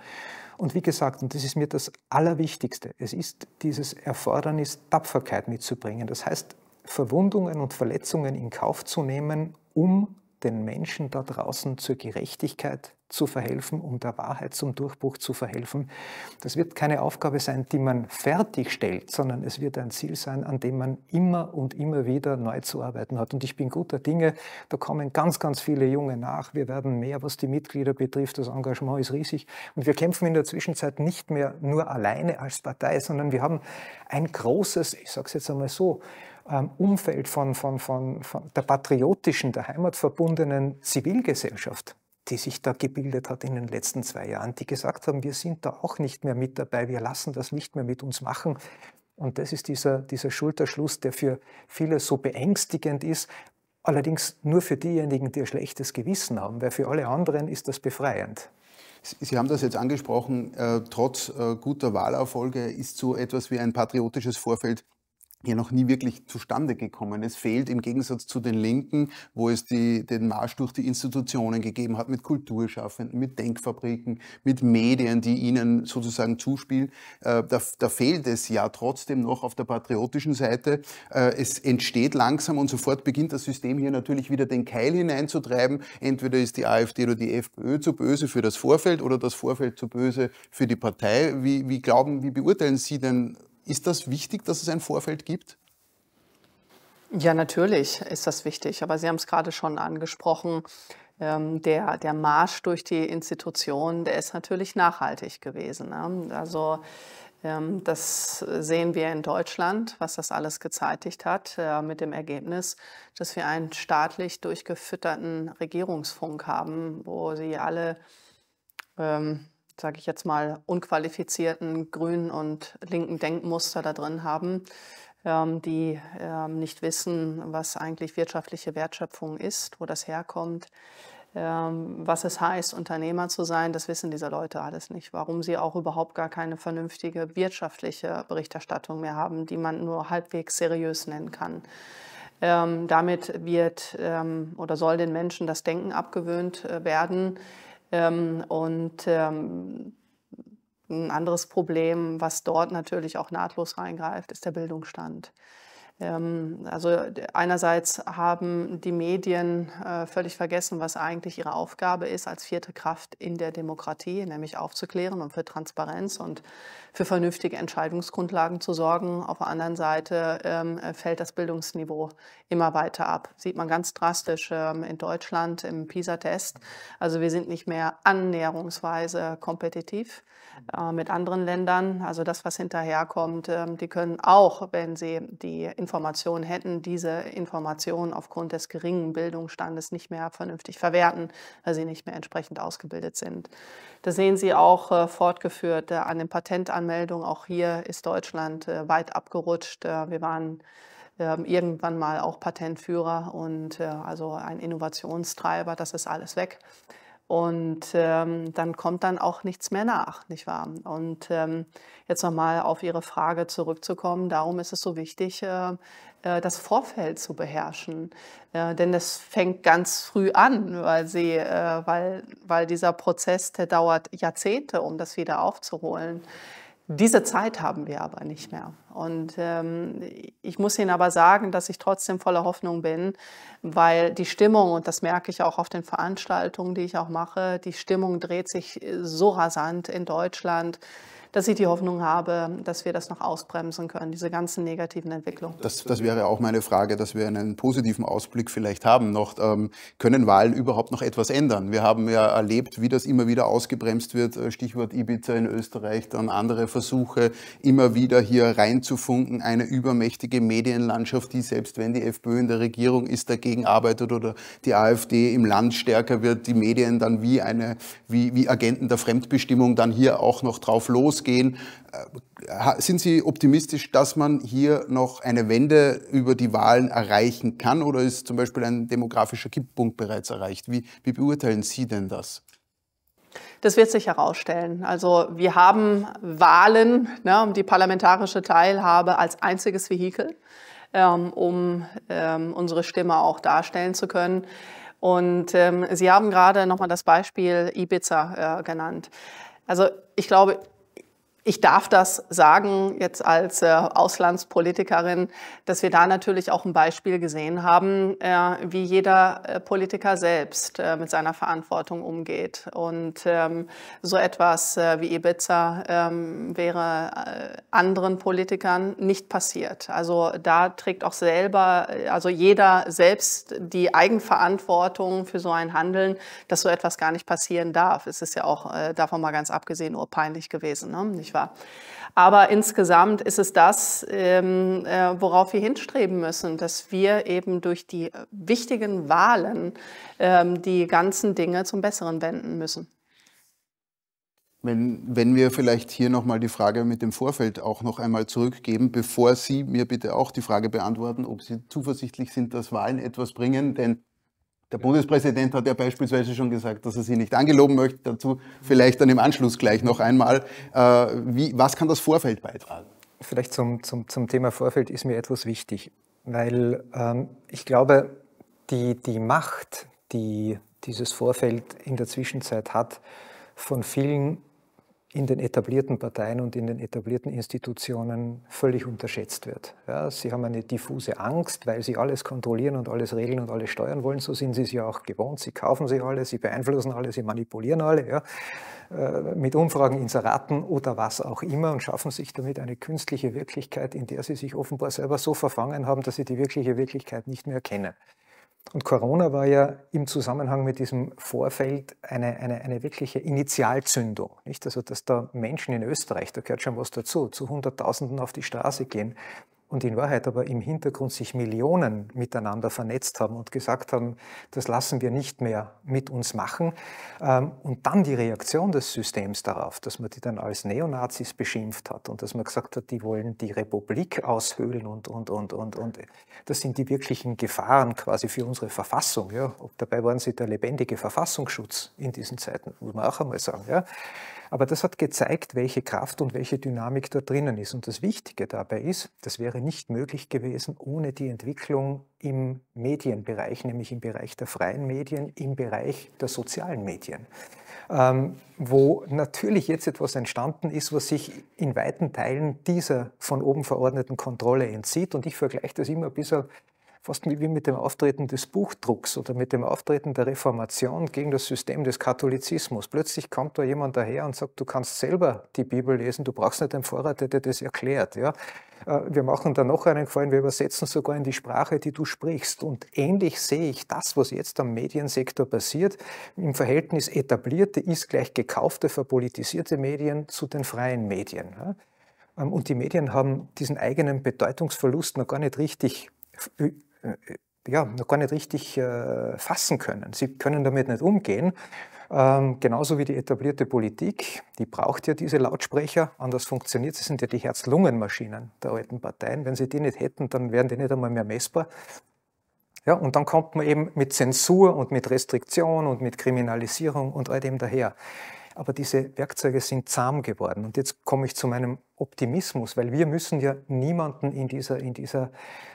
S3: Und wie gesagt, und das ist mir das Allerwichtigste, es ist dieses Erfordernis, Tapferkeit mitzubringen. Das heißt, Verwundungen und Verletzungen in Kauf zu nehmen, um den Menschen da draußen zur Gerechtigkeit zu verhelfen, um der Wahrheit zum Durchbruch zu verhelfen. Das wird keine Aufgabe sein, die man fertigstellt, sondern es wird ein Ziel sein, an dem man immer und immer wieder neu zu arbeiten hat. Und ich bin guter Dinge, da kommen ganz, ganz viele Junge nach. Wir werden mehr, was die Mitglieder betrifft. Das Engagement ist riesig. Und wir kämpfen in der Zwischenzeit nicht mehr nur alleine als Partei, sondern wir haben ein großes, ich sage es jetzt einmal so, ähm, Umfeld von, von, von, von der patriotischen, der heimatverbundenen Zivilgesellschaft, die sich da gebildet hat in den letzten zwei Jahren, die gesagt haben, wir sind da auch nicht mehr mit dabei, wir lassen das nicht mehr mit uns machen. Und das ist dieser, dieser Schulterschluss, der für viele so beängstigend ist, allerdings nur für diejenigen, die ein schlechtes Gewissen haben, weil für alle anderen ist das befreiend. Sie haben das jetzt angesprochen, äh, trotz äh, guter Wahlerfolge ist so etwas wie ein
S1: patriotisches Vorfeld ja noch nie wirklich zustande gekommen. Es fehlt im Gegensatz zu den Linken, wo es die, den Marsch durch die Institutionen gegeben hat, mit Kulturschaffenden, mit Denkfabriken, mit Medien, die ihnen sozusagen zuspielen. Äh, da, da, fehlt es ja trotzdem noch auf der patriotischen Seite. Äh, es entsteht langsam und sofort beginnt das System hier natürlich wieder den Keil hineinzutreiben. Entweder ist die AfD oder die FPÖ zu böse für das Vorfeld oder das Vorfeld zu böse für die Partei. Wie, wie glauben, wie beurteilen Sie denn ist das wichtig, dass es ein Vorfeld gibt?
S2: Ja, natürlich ist das wichtig. Aber Sie haben es gerade schon angesprochen. Ähm, der, der Marsch durch die Institutionen, der ist natürlich nachhaltig gewesen. Ne? Also ähm, das sehen wir in Deutschland, was das alles gezeitigt hat, äh, mit dem Ergebnis, dass wir einen staatlich durchgefütterten Regierungsfunk haben, wo sie alle ähm, sage ich jetzt mal, unqualifizierten grünen und linken Denkmuster da drin haben, ähm, die ähm, nicht wissen, was eigentlich wirtschaftliche Wertschöpfung ist, wo das herkommt, ähm, was es heißt, Unternehmer zu sein, das wissen diese Leute alles nicht. Warum sie auch überhaupt gar keine vernünftige wirtschaftliche Berichterstattung mehr haben, die man nur halbwegs seriös nennen kann. Ähm, damit wird ähm, oder soll den Menschen das Denken abgewöhnt äh, werden, ähm, und ähm, ein anderes Problem, was dort natürlich auch nahtlos reingreift, ist der Bildungsstand. Ähm, also einerseits haben die Medien äh, völlig vergessen, was eigentlich ihre Aufgabe ist als vierte Kraft in der Demokratie, nämlich aufzuklären und für Transparenz und für vernünftige Entscheidungsgrundlagen zu sorgen. Auf der anderen Seite ähm, fällt das Bildungsniveau immer weiter ab. Sieht man ganz drastisch ähm, in Deutschland im PISA-Test. Also wir sind nicht mehr annäherungsweise kompetitiv äh, mit anderen Ländern. Also das, was hinterherkommt, die können auch, wenn sie die Informationen Informationen hätten, diese Informationen aufgrund des geringen Bildungsstandes nicht mehr vernünftig verwerten, weil sie nicht mehr entsprechend ausgebildet sind. Das sehen Sie auch äh, fortgeführt äh, an den Patentanmeldungen. Auch hier ist Deutschland äh, weit abgerutscht. Äh, wir waren ähm, irgendwann mal auch Patentführer und äh, also ein Innovationstreiber. Das ist alles weg. Und ähm, dann kommt dann auch nichts mehr nach, nicht wahr? Und ähm, jetzt nochmal auf Ihre Frage zurückzukommen, darum ist es so wichtig, äh, äh das Vorfeld zu beherrschen. Äh, denn das fängt ganz früh an, weil, sie, äh, weil, weil dieser Prozess, der dauert Jahrzehnte, um das wieder aufzuholen. Diese Zeit haben wir aber nicht mehr. Und ähm, ich muss Ihnen aber sagen, dass ich trotzdem voller Hoffnung bin, weil die Stimmung, und das merke ich auch auf den Veranstaltungen, die ich auch mache, die Stimmung dreht sich so rasant in Deutschland dass ich die Hoffnung habe, dass wir das noch ausbremsen können, diese ganzen negativen Entwicklungen. Das, das
S1: wäre auch meine Frage, dass wir einen positiven Ausblick vielleicht haben noch. Ähm, können Wahlen überhaupt noch etwas ändern? Wir haben ja erlebt, wie das immer wieder ausgebremst wird. Äh, Stichwort Ibiza in Österreich, dann andere Versuche, immer wieder hier reinzufunken. Eine übermächtige Medienlandschaft, die selbst wenn die FPÖ in der Regierung ist, dagegen arbeitet oder die AfD im Land stärker wird, die Medien dann wie, eine, wie, wie Agenten der Fremdbestimmung dann hier auch noch drauf los losgehen. Äh, sind Sie optimistisch, dass man hier noch eine Wende über die Wahlen erreichen kann oder ist zum Beispiel ein demografischer Kipppunkt bereits erreicht? Wie, wie beurteilen Sie denn das?
S2: Das wird sich herausstellen. Also wir haben Wahlen, ne, um die parlamentarische Teilhabe als einziges Vehikel, ähm, um ähm, unsere Stimme auch darstellen zu können. Und ähm, Sie haben gerade nochmal das Beispiel Ibiza äh, genannt. Also ich glaube, ich darf das sagen jetzt als äh, Auslandspolitikerin, dass wir da natürlich auch ein Beispiel gesehen haben, äh, wie jeder äh, Politiker selbst mit seiner Verantwortung umgeht. Und ähm, so etwas wie Ibiza ähm, wäre anderen Politikern nicht passiert. Also da trägt auch selber, also jeder selbst die Eigenverantwortung für so ein Handeln, dass so etwas gar nicht passieren darf. Es ist ja auch davon mal ganz abgesehen nur peinlich gewesen. Ne? Ich war. Aber insgesamt ist es das, ähm, äh, worauf wir hinstreben müssen, dass wir eben durch die wichtigen Wahlen ähm, die ganzen Dinge zum Besseren wenden müssen.
S1: Wenn, wenn wir vielleicht hier nochmal die Frage mit dem Vorfeld auch noch einmal zurückgeben, bevor Sie mir bitte auch die Frage beantworten, ob Sie zuversichtlich sind, dass Wahlen etwas bringen, denn der Bundespräsident hat ja beispielsweise schon gesagt, dass er Sie nicht angeloben möchte. Dazu vielleicht dann im Anschluss gleich noch einmal. Äh, wie, was kann das Vorfeld beitragen? Vielleicht zum,
S3: zum, zum Thema Vorfeld ist mir etwas wichtig, weil ähm, ich glaube, die, die Macht, die dieses Vorfeld in der Zwischenzeit hat, von vielen in den etablierten Parteien und in den etablierten Institutionen völlig unterschätzt wird. Ja, sie haben eine diffuse Angst, weil sie alles kontrollieren und alles regeln und alles steuern wollen. So sind sie es ja auch gewohnt. Sie kaufen sie alle, sie beeinflussen alle, sie manipulieren alle ja, äh, mit Umfragen, Inseraten oder was auch immer und schaffen sich damit eine künstliche Wirklichkeit, in der sie sich offenbar selber so verfangen haben, dass sie die wirkliche Wirklichkeit nicht mehr kennen. Und Corona war ja im Zusammenhang mit diesem Vorfeld eine, eine, eine wirkliche Initialzündung. Nicht? Also, dass da Menschen in Österreich, da gehört schon was dazu, zu Hunderttausenden auf die Straße gehen, und in Wahrheit aber im Hintergrund sich Millionen miteinander vernetzt haben und gesagt haben, das lassen wir nicht mehr mit uns machen. Ähm, und dann die Reaktion des Systems darauf, dass man die dann als Neonazis beschimpft hat und dass man gesagt hat, die wollen die Republik aushöhlen und, und, und, und, und. Das sind die wirklichen Gefahren quasi für unsere Verfassung. Ja. Dabei waren sie der lebendige Verfassungsschutz in diesen Zeiten, muss man auch einmal sagen. Ja. Aber das hat gezeigt, welche Kraft und welche Dynamik da drinnen ist. Und das Wichtige dabei ist, das wäre nicht möglich gewesen ohne die Entwicklung im Medienbereich, nämlich im Bereich der freien Medien, im Bereich der sozialen Medien. Ähm, wo natürlich jetzt etwas entstanden ist, was sich in weiten Teilen dieser von oben verordneten Kontrolle entzieht. Und ich vergleiche das immer ein bisschen fast wie mit dem Auftreten des Buchdrucks oder mit dem Auftreten der Reformation gegen das System des Katholizismus. Plötzlich kommt da jemand daher und sagt, du kannst selber die Bibel lesen, du brauchst nicht einen Vorrat, der dir das erklärt. Ja? Äh, wir machen da noch einen Gefallen, wir übersetzen sogar in die Sprache, die du sprichst. Und ähnlich sehe ich das, was jetzt am Mediensektor passiert, im Verhältnis etablierte ist gleich gekaufte, verpolitisierte Medien zu den freien Medien. Ja? Ähm, und die Medien haben diesen eigenen Bedeutungsverlust noch gar nicht richtig äh, ja, noch gar nicht richtig äh, fassen können. Sie können damit nicht umgehen. Ähm, genauso wie die etablierte Politik, die braucht ja diese Lautsprecher, anders funktioniert es, sind ja die Herz-Lungen-Maschinen der alten Parteien. Wenn sie die nicht hätten, dann wären die nicht einmal mehr messbar. Ja, und dann kommt man eben mit Zensur und mit Restriktion und mit Kriminalisierung und all dem daher. Aber diese Werkzeuge sind zahm geworden. Und jetzt komme ich zu meinem Optimismus, weil wir müssen ja niemanden in dieser, in dieser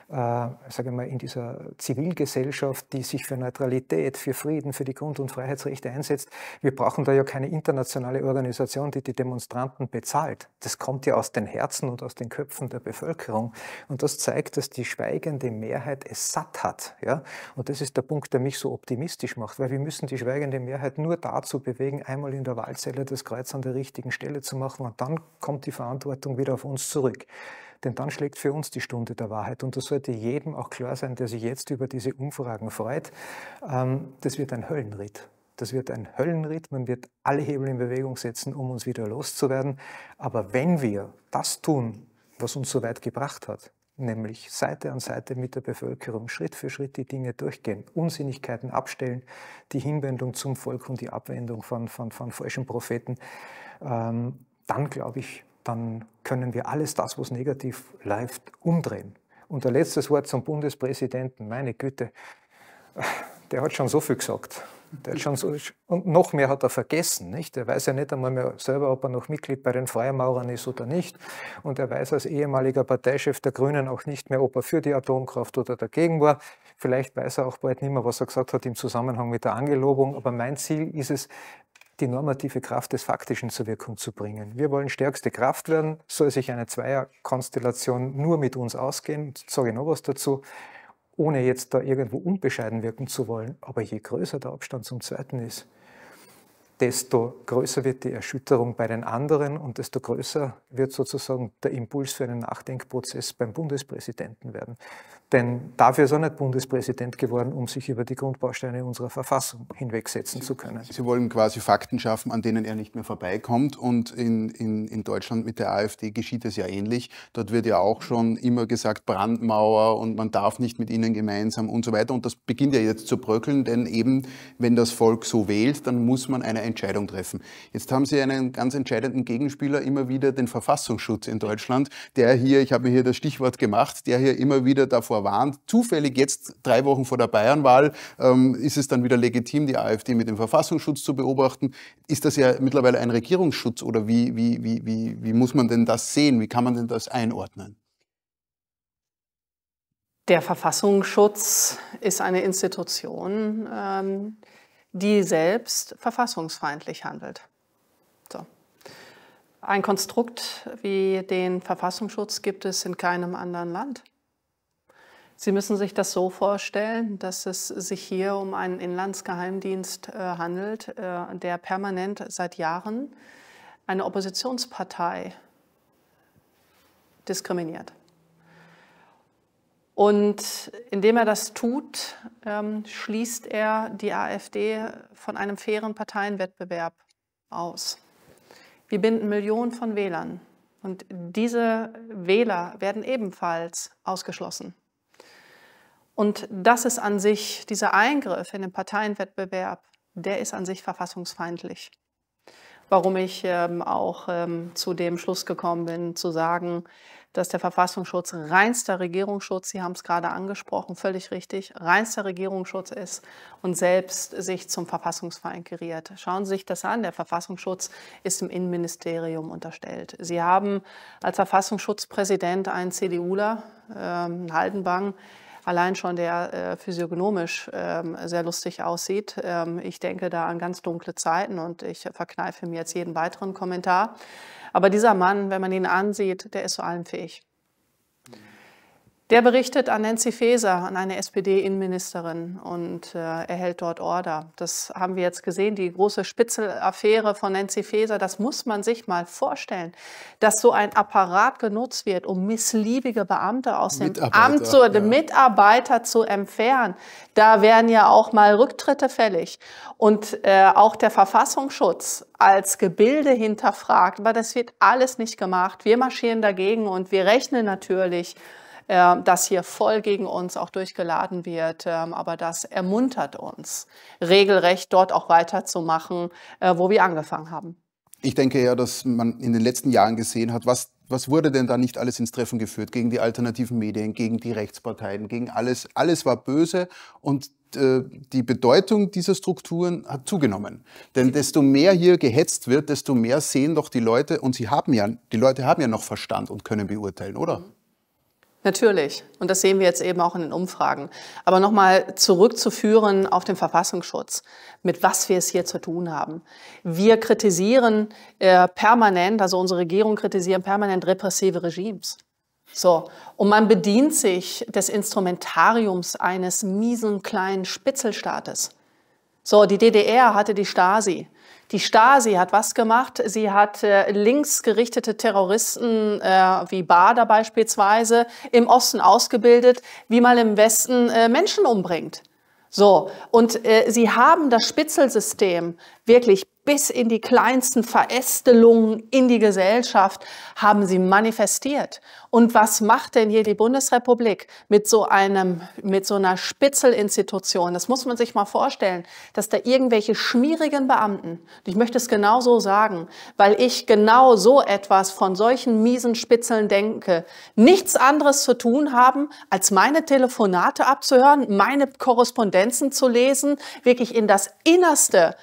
S3: äh, sage mal, in dieser Zivilgesellschaft, die sich für Neutralität, für Frieden, für die Grund- und Freiheitsrechte einsetzt. Wir brauchen da ja keine internationale Organisation, die die Demonstranten bezahlt. Das kommt ja aus den Herzen und aus den Köpfen der Bevölkerung. Und das zeigt, dass die schweigende Mehrheit es satt hat. Ja? Und das ist der Punkt, der mich so optimistisch macht, weil wir müssen die schweigende Mehrheit nur dazu bewegen, einmal in der Wahlzelle das Kreuz an der richtigen Stelle zu machen und dann kommt die Verantwortung wieder auf uns zurück. Denn dann schlägt für uns die Stunde der Wahrheit. Und das sollte jedem auch klar sein, der sich jetzt über diese Umfragen freut. Ähm, das wird ein Höllenritt. Das wird ein Höllenritt. Man wird alle Hebel in Bewegung setzen, um uns wieder loszuwerden. Aber wenn wir das tun, was uns so weit gebracht hat, nämlich Seite an Seite mit der Bevölkerung Schritt für Schritt die Dinge durchgehen, Unsinnigkeiten abstellen, die Hinwendung zum Volk und die Abwendung von, von, von falschen Propheten, ähm, dann glaube ich, dann können wir alles das, was negativ läuft, umdrehen. Und ein letztes Wort zum Bundespräsidenten. Meine Güte, der hat schon so viel gesagt. Der hat schon so, und noch mehr hat er vergessen. Nicht? Er weiß ja nicht einmal mehr selber, ob er noch Mitglied bei den Freimaurern ist oder nicht. Und er weiß als ehemaliger Parteichef der Grünen auch nicht mehr, ob er für die Atomkraft oder dagegen war. Vielleicht weiß er auch bald nicht mehr, was er gesagt hat im Zusammenhang mit der Angelobung. Aber mein Ziel ist es, die normative Kraft des Faktischen zur Wirkung zu bringen. Wir wollen stärkste Kraft werden, soll sich eine Zweierkonstellation nur mit uns ausgehen, sage ich noch was dazu, ohne jetzt da irgendwo unbescheiden wirken zu wollen. Aber je größer der Abstand zum Zweiten ist, desto größer wird die Erschütterung bei den anderen und desto größer wird sozusagen der Impuls für einen Nachdenkprozess beim Bundespräsidenten werden. Denn dafür ist er nicht Bundespräsident geworden, um sich über die Grundbausteine unserer Verfassung hinwegsetzen zu können. Sie wollen quasi Fakten schaffen, an denen er nicht
S1: mehr vorbeikommt. Und in, in, in Deutschland mit der AfD geschieht es ja ähnlich. Dort wird ja auch schon immer gesagt, Brandmauer und man darf nicht mit ihnen gemeinsam und so weiter. Und das beginnt ja jetzt zu bröckeln, denn eben, wenn das Volk so wählt, dann muss man eine Entscheidung treffen. Jetzt haben Sie einen ganz entscheidenden Gegenspieler immer wieder, den Verfassungsschutz in Deutschland, der hier, ich habe mir hier das Stichwort gemacht, der hier immer wieder davor warnt, zufällig jetzt drei Wochen vor der Bayernwahl ähm, ist es dann wieder legitim, die AfD mit dem Verfassungsschutz zu beobachten. Ist das ja mittlerweile ein Regierungsschutz oder wie, wie, wie, wie, wie muss man denn das sehen? Wie kann man denn das einordnen?
S2: Der Verfassungsschutz ist eine Institution, ähm, die selbst verfassungsfeindlich handelt. So. Ein Konstrukt wie den Verfassungsschutz gibt es in keinem anderen Land. Sie müssen sich das so vorstellen, dass es sich hier um einen Inlandsgeheimdienst äh, handelt, äh, der permanent seit Jahren eine Oppositionspartei diskriminiert. Und indem er das tut, ähm, schließt er die AfD von einem fairen Parteienwettbewerb aus. Wir binden Millionen von Wählern und diese Wähler werden ebenfalls ausgeschlossen. Und das ist an sich, dieser Eingriff in den Parteienwettbewerb, der ist an sich verfassungsfeindlich. Warum ich ähm, auch ähm, zu dem Schluss gekommen bin, zu sagen, dass der Verfassungsschutz reinster Regierungsschutz, Sie haben es gerade angesprochen, völlig richtig, reinster Regierungsschutz ist und selbst sich zum Verfassungsverein geriert. Schauen Sie sich das an, der Verfassungsschutz ist im Innenministerium unterstellt. Sie haben als Verfassungsschutzpräsident einen CDUler, ähm, Haldenbang, allein schon der äh, physiognomisch ähm, sehr lustig aussieht. Ähm, ich denke da an ganz dunkle Zeiten und ich verkneife mir jetzt jeden weiteren Kommentar. Aber dieser Mann, wenn man ihn ansieht, der ist zu allem fähig. Mhm. Der berichtet an Nancy Faeser, an eine SPD-Innenministerin und äh, erhält dort Order. Das haben wir jetzt gesehen, die große Spitzelaffäre von Nancy Faeser. Das muss man sich mal vorstellen, dass so ein Apparat genutzt wird, um missliebige Beamte aus dem Amt zu, ja. Mitarbeiter zu entfernen. Da werden ja auch mal Rücktritte fällig. Und äh, auch der Verfassungsschutz als Gebilde hinterfragt. Aber das wird alles nicht gemacht. Wir marschieren dagegen und wir rechnen natürlich ähm, das hier voll gegen uns auch durchgeladen wird. Ähm, aber das ermuntert uns, regelrecht dort auch weiterzumachen, äh, wo wir angefangen haben.
S1: Ich denke ja, dass man in den letzten Jahren gesehen hat, was was wurde denn da nicht alles ins Treffen geführt? Gegen die alternativen Medien, gegen die Rechtsparteien, gegen alles. Alles war böse und äh, die Bedeutung dieser Strukturen hat zugenommen. Denn desto mehr hier gehetzt wird, desto mehr sehen doch die Leute und sie haben ja, die Leute haben ja noch Verstand und können beurteilen, oder? Mhm.
S2: Natürlich. Und das sehen wir jetzt eben auch in den Umfragen. Aber nochmal zurückzuführen auf den Verfassungsschutz, mit was wir es hier zu tun haben. Wir kritisieren äh, permanent, also unsere Regierung kritisieren permanent repressive Regimes. So. Und man bedient sich des Instrumentariums eines miesen kleinen Spitzelstaates. So, die DDR hatte die Stasi. Die Stasi hat was gemacht? Sie hat äh, linksgerichtete Terroristen äh, wie Bader beispielsweise im Osten ausgebildet, wie man im Westen äh, Menschen umbringt. So, und äh, sie haben das Spitzelsystem wirklich bis in die kleinsten Verästelungen in die Gesellschaft haben sie manifestiert. Und was macht denn hier die Bundesrepublik mit so einem, mit so einer Spitzelinstitution? Das muss man sich mal vorstellen, dass da irgendwelche schmierigen Beamten, ich möchte es genau so sagen, weil ich genau so etwas von solchen miesen Spitzeln denke, nichts anderes zu tun haben, als meine Telefonate abzuhören, meine Korrespondenzen zu lesen, wirklich in das Innerste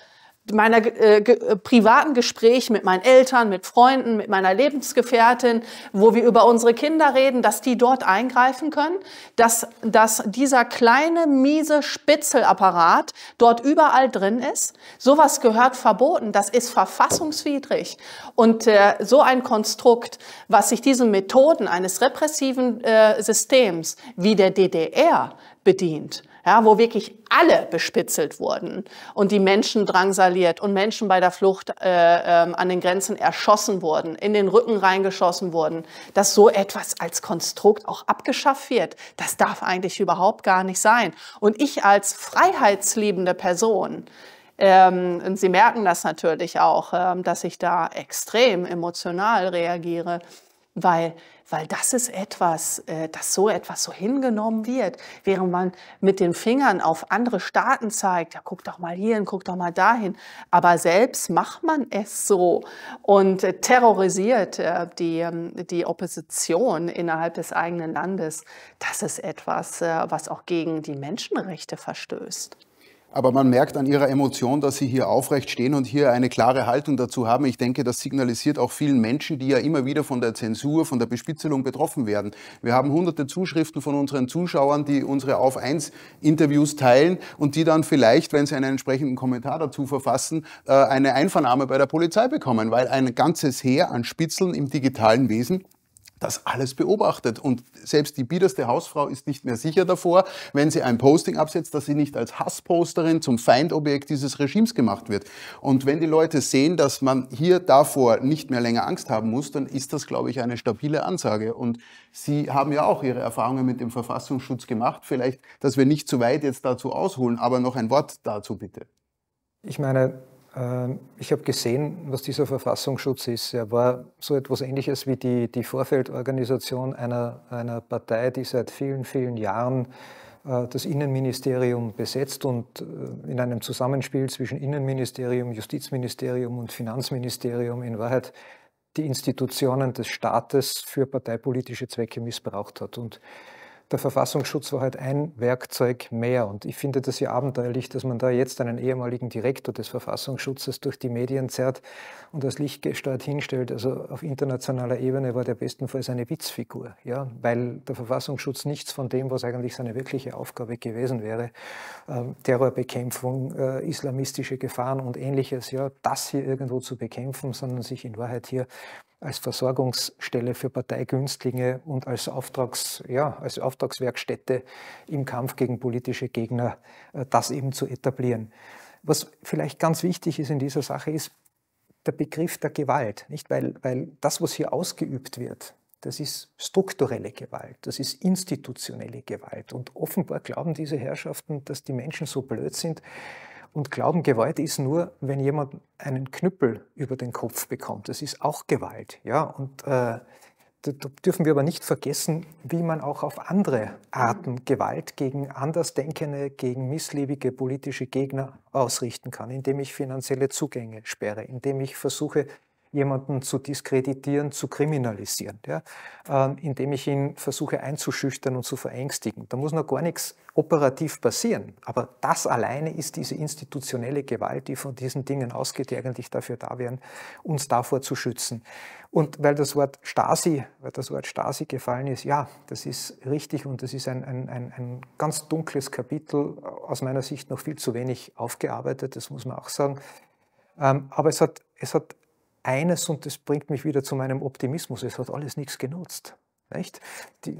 S2: meiner äh, ge äh, privaten Gespräche mit meinen Eltern, mit Freunden, mit meiner Lebensgefährtin, wo wir über unsere Kinder reden, dass die dort eingreifen können, dass, dass dieser kleine, miese Spitzelapparat dort überall drin ist. Sowas gehört verboten, das ist verfassungswidrig. Und äh, so ein Konstrukt, was sich diesen Methoden eines repressiven äh, Systems wie der DDR bedient, ja, wo wirklich alle bespitzelt wurden und die Menschen drangsaliert und Menschen bei der Flucht äh, äh, an den Grenzen erschossen wurden, in den Rücken reingeschossen wurden, dass so etwas als Konstrukt auch abgeschafft wird. Das darf eigentlich überhaupt gar nicht sein. Und ich als freiheitsliebende Person, ähm, und Sie merken das natürlich auch, ähm, dass ich da extrem emotional reagiere, weil weil das ist etwas, äh, dass so etwas so hingenommen wird, während man mit den Fingern auf andere Staaten zeigt, ja, guck doch mal hier hierhin, guck doch mal dahin, aber selbst macht man es so und äh, terrorisiert äh, die, ähm, die Opposition innerhalb des eigenen Landes. Das ist etwas, was auch gegen die Menschenrechte verstößt.
S1: Aber man merkt an Ihrer Emotion, dass Sie hier aufrecht stehen und hier eine klare Haltung dazu haben. Ich denke, das signalisiert auch vielen Menschen, die ja immer wieder von der Zensur, von der Bespitzelung betroffen werden. Wir haben hunderte Zuschriften von unseren Zuschauern, die unsere Auf 1 Interviews teilen und die dann vielleicht, wenn sie einen entsprechenden Kommentar dazu verfassen, äh, eine Einvernahme bei der Polizei bekommen, weil ein ganzes Heer an Spitzeln im digitalen Wesen das alles beobachtet. Und selbst die biederste Hausfrau ist nicht mehr sicher davor, wenn sie ein Posting absetzt, dass sie nicht als Hassposterin zum Feindobjekt dieses Regimes gemacht wird. Und wenn die Leute sehen, dass man hier davor nicht mehr länger Angst haben muss, dann ist das, glaube ich, eine stabile Ansage. Und Sie haben ja auch Ihre Erfahrungen mit dem Verfassungsschutz gemacht. Vielleicht, dass wir nicht zu weit jetzt dazu ausholen, aber noch ein Wort dazu bitte.
S3: Ich meine, ähm, ich habe gesehen, was dieser Verfassungsschutz ist. Er war so etwas Ähnliches wie die, die Vorfeldorganisation einer, einer Partei, die seit vielen, vielen Jahren äh, das Innenministerium besetzt und äh, in einem Zusammenspiel zwischen Innenministerium, Justizministerium und Finanzministerium in Wahrheit die Institutionen des Staates für parteipolitische Zwecke missbraucht hat. Und der Verfassungsschutz war halt ein Werkzeug mehr. Und ich finde das ja abenteuerlich, dass man da jetzt einen ehemaligen Direktor des Verfassungsschutzes durch die Medien zerrt und als Lichtgestalt hinstellt. Also auf internationaler Ebene war der bestenfalls eine Witzfigur, ja? weil der Verfassungsschutz nichts von dem, was eigentlich seine wirkliche Aufgabe gewesen wäre, ähm, Terrorbekämpfung, äh, islamistische Gefahren und ähnliches, ja, das hier irgendwo zu bekämpfen, sondern sich in Wahrheit hier als Versorgungsstelle für Parteigünstlinge und als, Auftrags, ja, als Auftragswerkstätte im Kampf gegen politische Gegner äh, das eben zu etablieren. Was vielleicht ganz wichtig ist in dieser Sache, ist der Begriff der Gewalt, nicht? Weil, weil das, was hier ausgeübt wird, das ist strukturelle Gewalt, das ist institutionelle Gewalt. Und offenbar glauben diese Herrschaften, dass die Menschen so blöd sind, und glauben, Gewalt ist nur, wenn jemand einen Knüppel über den Kopf bekommt. Das ist auch Gewalt. Ja? Und äh, da, da dürfen wir aber nicht vergessen, wie man auch auf andere Arten Gewalt gegen Andersdenkende, gegen missliebige politische Gegner ausrichten kann, indem ich finanzielle Zugänge sperre, indem ich versuche, jemanden zu diskreditieren, zu kriminalisieren, ja? Ähm, indem ich ihn versuche einzuschüchtern und zu verängstigen. Da muss noch gar nichts operativ passieren. Aber das alleine ist diese institutionelle Gewalt, die von diesen Dingen ausgeht, die eigentlich dafür da wären, uns davor zu schützen. Und weil das Wort Stasi, weil das Wort Stasi gefallen ist, ja, das ist richtig und das ist ein, ein, ein, ein ganz dunkles Kapitel, aus meiner Sicht noch viel zu wenig aufgearbeitet, das muss man auch sagen. Ähm, aber es hat, es hat eines, und das bringt mich wieder zu meinem Optimismus, es hat alles nichts genutzt. Nicht? Die,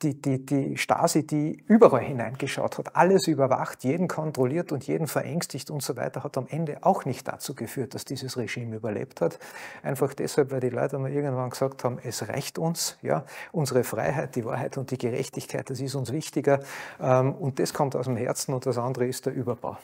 S3: die, die, die Stasi, die überall hineingeschaut hat, alles überwacht, jeden kontrolliert und jeden verängstigt und so weiter, hat am Ende auch nicht dazu geführt, dass dieses Regime überlebt hat. Einfach deshalb, weil die Leute mal irgendwann gesagt haben, es reicht uns, ja, unsere Freiheit, die Wahrheit und die Gerechtigkeit, das ist uns wichtiger. Ähm, und das kommt aus dem Herzen und das andere ist der Überbau.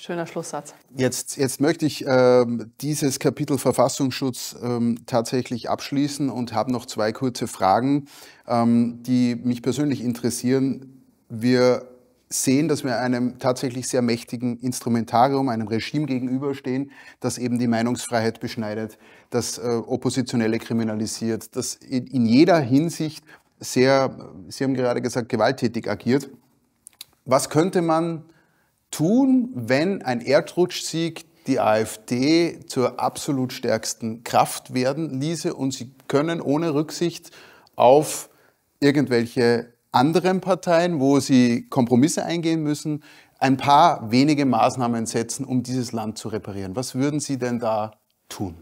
S2: Schöner Schlusssatz.
S1: Jetzt, jetzt möchte ich äh, dieses Kapitel Verfassungsschutz ähm, tatsächlich abschließen und habe noch zwei kurze Fragen, ähm, die mich persönlich interessieren. Wir sehen, dass wir einem tatsächlich sehr mächtigen Instrumentarium, einem Regime gegenüberstehen, das eben die Meinungsfreiheit beschneidet, das äh, Oppositionelle kriminalisiert, das in, in jeder Hinsicht sehr, Sie haben gerade gesagt, gewalttätig agiert. Was könnte man tun, wenn ein Erdrutschsieg die AfD zur absolut stärksten Kraft werden ließe und sie können ohne Rücksicht auf irgendwelche anderen Parteien, wo sie Kompromisse eingehen müssen, ein paar wenige Maßnahmen setzen, um dieses Land zu reparieren. Was würden Sie denn da tun?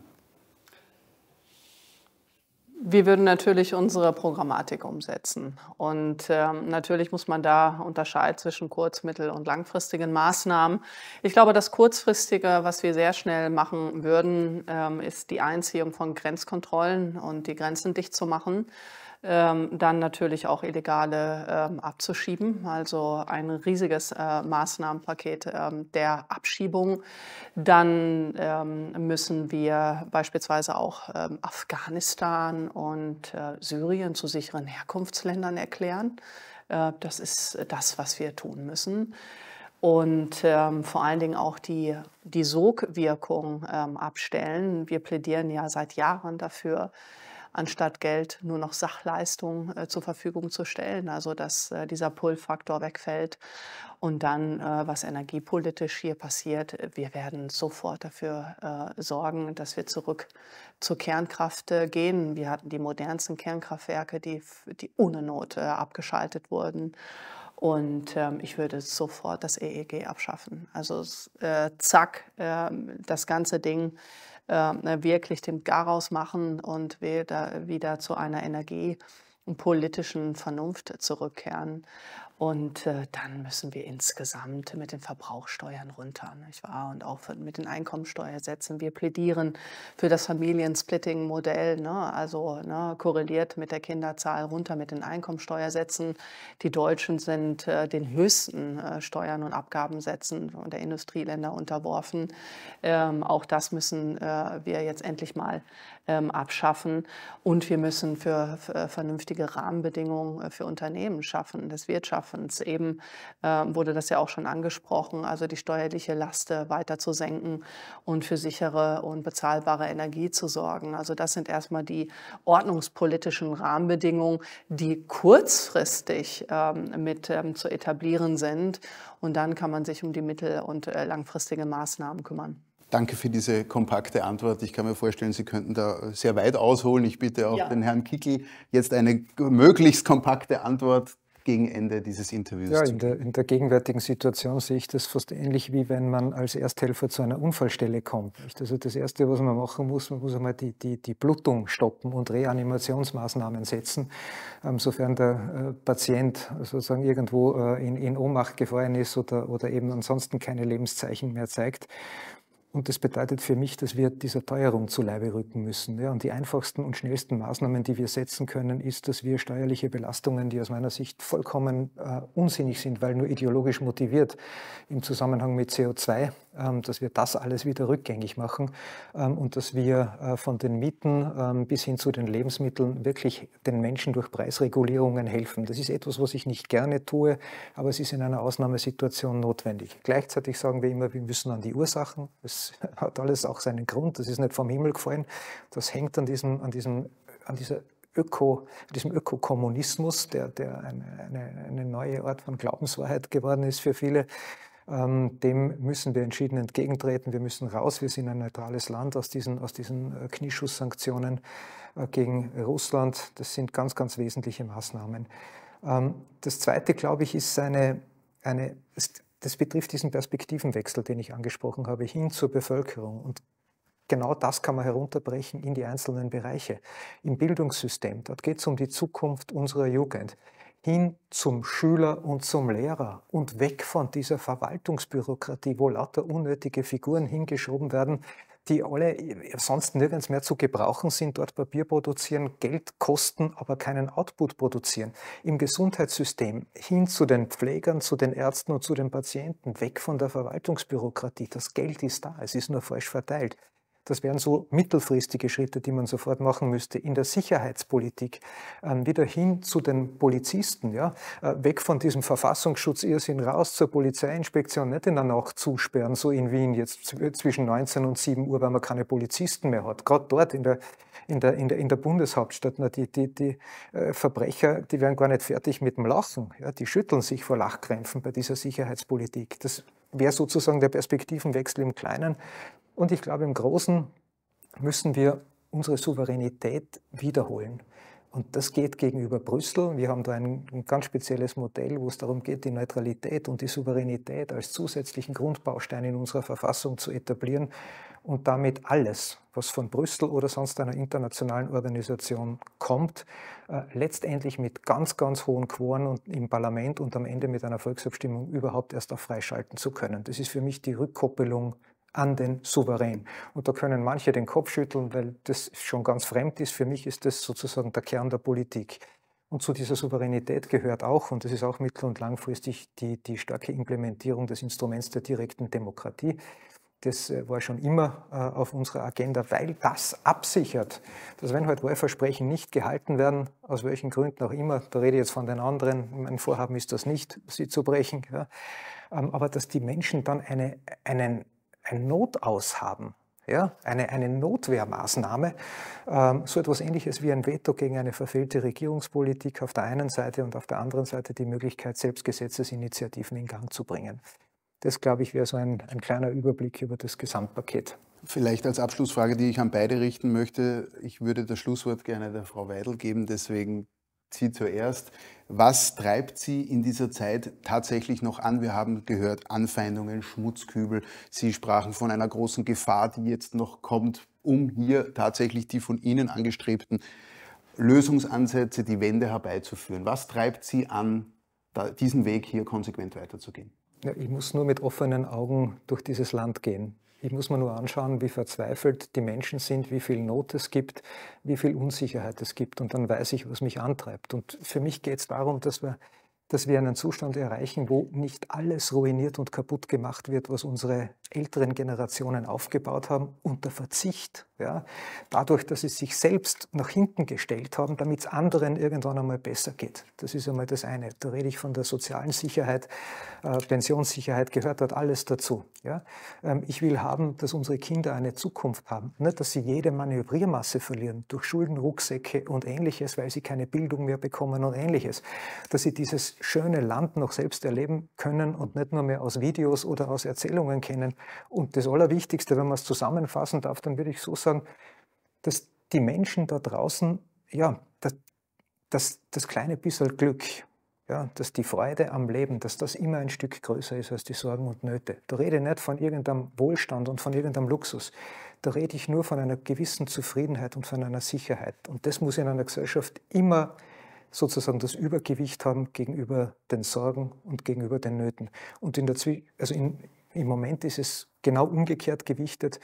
S2: Wir würden natürlich unsere Programmatik umsetzen. Und ähm, natürlich muss man da unterscheiden zwischen kurz-, mittel- und langfristigen Maßnahmen. Ich glaube, das Kurzfristige, was wir sehr schnell machen würden, ähm, ist die Einziehung von Grenzkontrollen und die Grenzen dicht zu machen ähm, dann natürlich auch Illegale ähm, abzuschieben. Also ein riesiges äh, Maßnahmenpaket ähm, der Abschiebung. Dann ähm, müssen wir beispielsweise auch ähm, Afghanistan und äh, Syrien zu sicheren Herkunftsländern erklären. Äh, das ist das, was wir tun müssen und ähm, vor allen Dingen auch die, die Sogwirkung ähm, abstellen. Wir plädieren ja seit Jahren dafür, anstatt Geld nur noch Sachleistungen äh, zur Verfügung zu stellen. Also dass äh, dieser Pull-Faktor wegfällt und dann, äh, was energiepolitisch hier passiert, wir werden sofort dafür äh, sorgen, dass wir zurück zur Kernkraft äh, gehen. Wir hatten die modernsten Kernkraftwerke, die, die ohne Not äh, abgeschaltet wurden. Und ähm, ich würde sofort das EEG abschaffen. Also zack, ähm, das ganze Ding ähm, ne, wirklich den Garaus machen und wieder, wieder zu einer energiepolitischen Vernunft zurückkehren. Und äh, dann müssen wir insgesamt mit den Verbrauchsteuern runter, ne, nicht wahr? Und auch mit den Einkommensteuersätzen. Wir plädieren für das Familiensplitting-Modell, ne? also ne, korreliert mit der Kinderzahl runter mit den Einkommensteuersätzen. Die Deutschen sind äh, den höchsten äh, Steuern und Abgabensätzen der Industrieländer unterworfen. Ähm, auch das müssen äh, wir jetzt endlich mal ähm, abschaffen. Und wir müssen für, für äh, vernünftige Rahmenbedingungen äh, für Unternehmen schaffen, des Wirtschaftens. Eben ähm, wurde das ja auch schon angesprochen, also die steuerliche Last äh, weiter zu senken und für sichere und bezahlbare Energie zu sorgen. Also das sind erstmal die ordnungspolitischen Rahmenbedingungen, die kurzfristig ähm, mit zu etablieren sind. Und dann kann man sich um die mittel- und langfristigen Maßnahmen kümmern.
S1: Danke für diese kompakte Antwort. Ich kann mir vorstellen, Sie könnten da sehr weit ausholen. Ich bitte auch ja. den Herrn Kickel jetzt eine möglichst kompakte Antwort gegen Ende dieses Interviews. Ja, in
S3: der, in der, gegenwärtigen Situation sehe ich das fast ähnlich, wie wenn man als Ersthelfer zu einer Unfallstelle kommt. Also das Erste, was man machen muss, man muss einmal die, die, die Blutung stoppen und Reanimationsmaßnahmen setzen. Ähm, sofern der äh, Patient sozusagen irgendwo äh, in, in, Ohnmacht gefallen ist oder, oder eben ansonsten keine Lebenszeichen mehr zeigt. Und das bedeutet für mich, dass wir dieser Teuerung zu Leibe rücken müssen. Ja, und die einfachsten und schnellsten Maßnahmen, die wir setzen können, ist, dass wir steuerliche Belastungen, die aus meiner Sicht vollkommen äh, unsinnig sind, weil nur ideologisch motiviert im Zusammenhang mit CO2, ähm, dass wir das alles wieder rückgängig machen ähm, und dass wir äh, von den Mieten ähm, bis hin zu den Lebensmitteln wirklich den Menschen durch Preisregulierungen helfen. Das ist etwas, was ich nicht gerne tue, aber es ist in einer Ausnahmesituation notwendig. Gleichzeitig sagen wir immer, wir müssen an die Ursachen. Es das hat alles auch seinen Grund, das ist nicht vom Himmel gefallen, das hängt an diesem, an diesem, an dieser Öko, diesem Ökokommunismus, der, der eine, eine, eine neue Art von Glaubenswahrheit geworden ist für viele. Ähm, dem müssen wir entschieden entgegentreten. Wir müssen raus. Wir sind ein neutrales Land aus diesen, aus diesen äh, Knieschusssanktionen äh, gegen Russland. Das sind ganz, ganz wesentliche Maßnahmen. Ähm, das Zweite, glaube ich, ist eine, eine das betrifft diesen Perspektivenwechsel, den ich angesprochen habe, hin zur Bevölkerung. Und genau das kann man herunterbrechen in die einzelnen Bereiche. Im Bildungssystem, dort geht es um die Zukunft unserer Jugend hin zum Schüler und zum Lehrer und weg von dieser Verwaltungsbürokratie, wo lauter unnötige Figuren hingeschoben werden, die alle äh, sonst nirgends mehr zu gebrauchen sind, dort Papier produzieren, Geld kosten, aber keinen Output produzieren. Im Gesundheitssystem hin zu den Pflegern, zu den Ärzten und zu den Patienten, weg von der Verwaltungsbürokratie. Das Geld ist da, es ist nur falsch verteilt. Das wären so mittelfristige Schritte, die man sofort machen müsste in der Sicherheitspolitik. Ähm, wieder hin zu den Polizisten, ja? Äh, weg von diesem verfassungsschutz irsinn raus zur Polizeiinspektion, nicht in der Nacht zusperren, so in Wien jetzt zwischen 19 und 7 Uhr, weil man keine Polizisten mehr hat. Gerade dort in der, in der, in der, in der Bundeshauptstadt, na, die, die, die äh, Verbrecher, die werden gar nicht fertig mit dem Lachen. Ja? Die schütteln sich vor Lachkrämpfen bei dieser Sicherheitspolitik. Das wäre sozusagen der Perspektivenwechsel im Kleinen. Und ich glaube, im Großen müssen wir unsere Souveränität wiederholen. Und das geht gegenüber Brüssel. Wir haben da ein, ganz spezielles Modell, wo es darum geht, die Neutralität und die Souveränität als zusätzlichen Grundbaustein in unserer Verfassung zu etablieren und damit alles, was von Brüssel oder sonst einer internationalen Organisation kommt, äh, letztendlich mit ganz, ganz hohen Quoren und im Parlament und am Ende mit einer Volksabstimmung überhaupt erst auf freischalten zu können. Das ist für mich die Rückkoppelung an den Souverän. Und da können manche den Kopf schütteln, weil das schon ganz fremd ist. Für mich ist das sozusagen der Kern der Politik. Und zu dieser Souveränität gehört auch, und das ist auch mittel- und langfristig, die, die starke Implementierung des Instruments der direkten Demokratie. Das äh, war schon immer äh, auf unserer Agenda, weil das absichert, dass wenn heute halt Wahlversprechen nicht gehalten werden, aus welchen Gründen auch immer, da rede ich jetzt von den anderen, mein Vorhaben ist das nicht, sie zu brechen, ja, ähm, aber dass die Menschen dann eine, einen, ein Notaushaben, ja, eine, eine Notwehrmaßnahme, ähm, so etwas ähnliches wie ein Veto gegen eine verfehlte Regierungspolitik auf der einen Seite und auf der anderen Seite die Möglichkeit, selbst Gesetzesinitiativen in Gang zu bringen. Das, glaube ich, wäre so ein, ein kleiner Überblick über das Gesamtpaket.
S1: Vielleicht als Abschlussfrage, die ich an beide richten möchte. Ich würde das Schlusswort gerne der Frau Weidel geben, deswegen Sie zuerst. Was treibt Sie in dieser Zeit tatsächlich noch an? Wir haben gehört, Anfeindungen, Schmutzkübel. Sie sprachen von einer großen Gefahr, die jetzt noch kommt, um hier tatsächlich die von Ihnen angestrebten Lösungsansätze, die Wende herbeizuführen. Was treibt Sie an, diesen Weg hier konsequent weiterzugehen?
S3: Ja, ich muss nur mit offenen Augen durch dieses Land gehen. Ich muss mir nur anschauen, wie verzweifelt die Menschen sind, wie viel Not es gibt, wie viel Unsicherheit es gibt und dann weiß ich, was mich antreibt. Und für mich geht es darum, dass wir, dass wir einen Zustand erreichen, wo nicht alles ruiniert und kaputt gemacht wird, was unsere älteren Generationen aufgebaut haben, unter Verzicht ja? Dadurch, dass sie sich selbst nach hinten gestellt haben, damit es anderen irgendwann einmal besser geht. Das ist einmal das eine. Da rede ich von der sozialen Sicherheit, äh, Pensionssicherheit, gehört dort alles dazu. Ja? Ähm, ich will haben, dass unsere Kinder eine Zukunft haben, nicht, dass sie jede Manövriermasse verlieren durch Schulden, Rucksäcke und ähnliches, weil sie keine Bildung mehr bekommen und ähnliches. Dass sie dieses schöne Land noch selbst erleben können und nicht nur mehr aus Videos oder aus Erzählungen kennen. Und das Allerwichtigste, wenn man es zusammenfassen darf, dann würde ich so sagen, sagen, dass die Menschen da draußen, ja, das, das, das kleine bisschen Glück, ja, dass die Freude am Leben, dass das immer ein Stück größer ist als die Sorgen und Nöte. Da rede ich nicht von irgendeinem Wohlstand und von irgendeinem Luxus. Da rede ich nur von einer gewissen Zufriedenheit und von einer Sicherheit. Und das muss in einer Gesellschaft immer sozusagen das Übergewicht haben gegenüber den Sorgen und gegenüber den Nöten. Und in der Zwie also in, im Moment ist es genau umgekehrt gewichtet.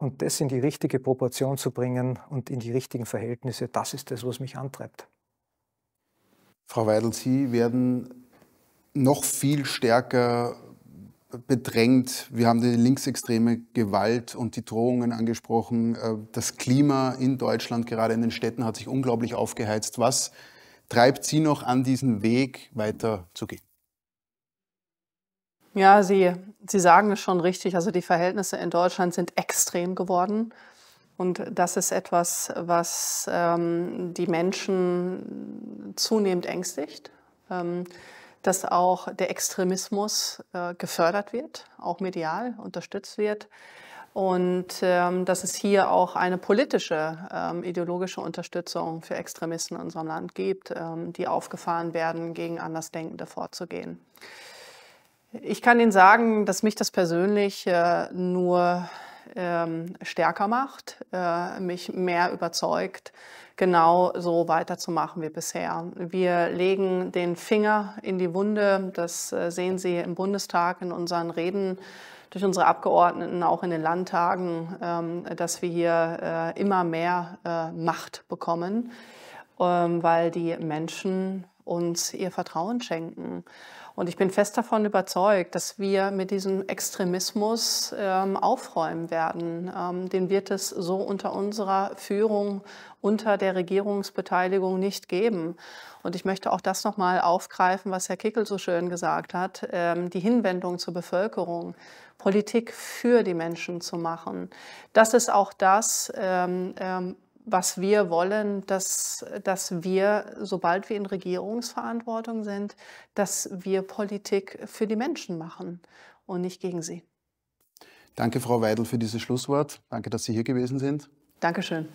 S3: Und das in die richtige Proportion zu bringen und in die richtigen Verhältnisse, das ist das, was mich antreibt.
S1: Frau Weidel, Sie werden noch viel stärker bedrängt. Wir haben die linksextreme Gewalt und die Drohungen angesprochen. Äh, das Klima in Deutschland, gerade in den Städten, hat sich unglaublich aufgeheizt. Was treibt Sie noch an, diesen Weg weiterzugehen?
S2: Ja, Sie, Sie sagen es schon richtig. Also die Verhältnisse in Deutschland sind extrem geworden. Und das ist etwas, was ähm, die Menschen zunehmend ängstigt, ähm, dass auch der Extremismus äh, gefördert wird, auch medial unterstützt wird. Und ähm, dass es hier auch eine politische, ähm, ideologische Unterstützung für Extremisten in unserem Land gibt, ähm, die aufgefahren werden, gegen Andersdenkende vorzugehen. Ich kann Ihnen sagen, dass mich das persönlich äh, nur ähm, stärker macht, äh, mich mehr überzeugt, genau so weiterzumachen wie bisher. Wir legen den Finger in die Wunde, das äh, sehen Sie im Bundestag in unseren Reden durch unsere Abgeordneten, auch in den Landtagen, ähm, dass wir hier immer mehr Macht bekommen, ähm, weil die Menschen uns ihr Vertrauen schenken. Und ich bin fest davon überzeugt, dass wir mit diesem Extremismus ähm, aufräumen werden. Ähm, den wird es so unter unserer Führung, unter der Regierungsbeteiligung nicht geben. Und ich möchte auch das nochmal aufgreifen, was Herr Kickel so schön gesagt hat, ähm, die Hinwendung zur Bevölkerung, Politik für die Menschen zu machen. Das ist auch das, ähm, ähm, was wir wollen, dass, dass wir, sobald wir in Regierungsverantwortung sind, dass wir Politik für die Menschen machen und nicht gegen sie.
S1: Danke, Frau Weidel, für dieses Schlusswort. Danke, dass Sie hier gewesen sind. Dankeschön.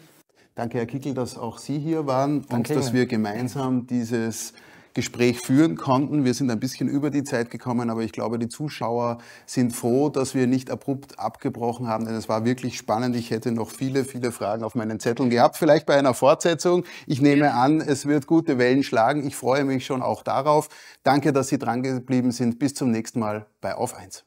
S1: Danke, Herr Kickel, dass auch Sie hier waren Danke. und dass wir gemeinsam dieses Gespräch führen konnten. Wir sind ein bisschen über die Zeit gekommen, aber ich glaube, die Zuschauer sind froh, dass wir nicht abrupt abgebrochen haben, denn es war wirklich spannend. Ich hätte noch viele, viele Fragen auf meinen Zetteln gehabt, vielleicht bei einer Fortsetzung. Ich nehme an, es wird gute Wellen schlagen. Ich freue mich schon auch darauf. Danke, dass Sie dran geblieben sind. Bis zum nächsten Mal bei Auf 1.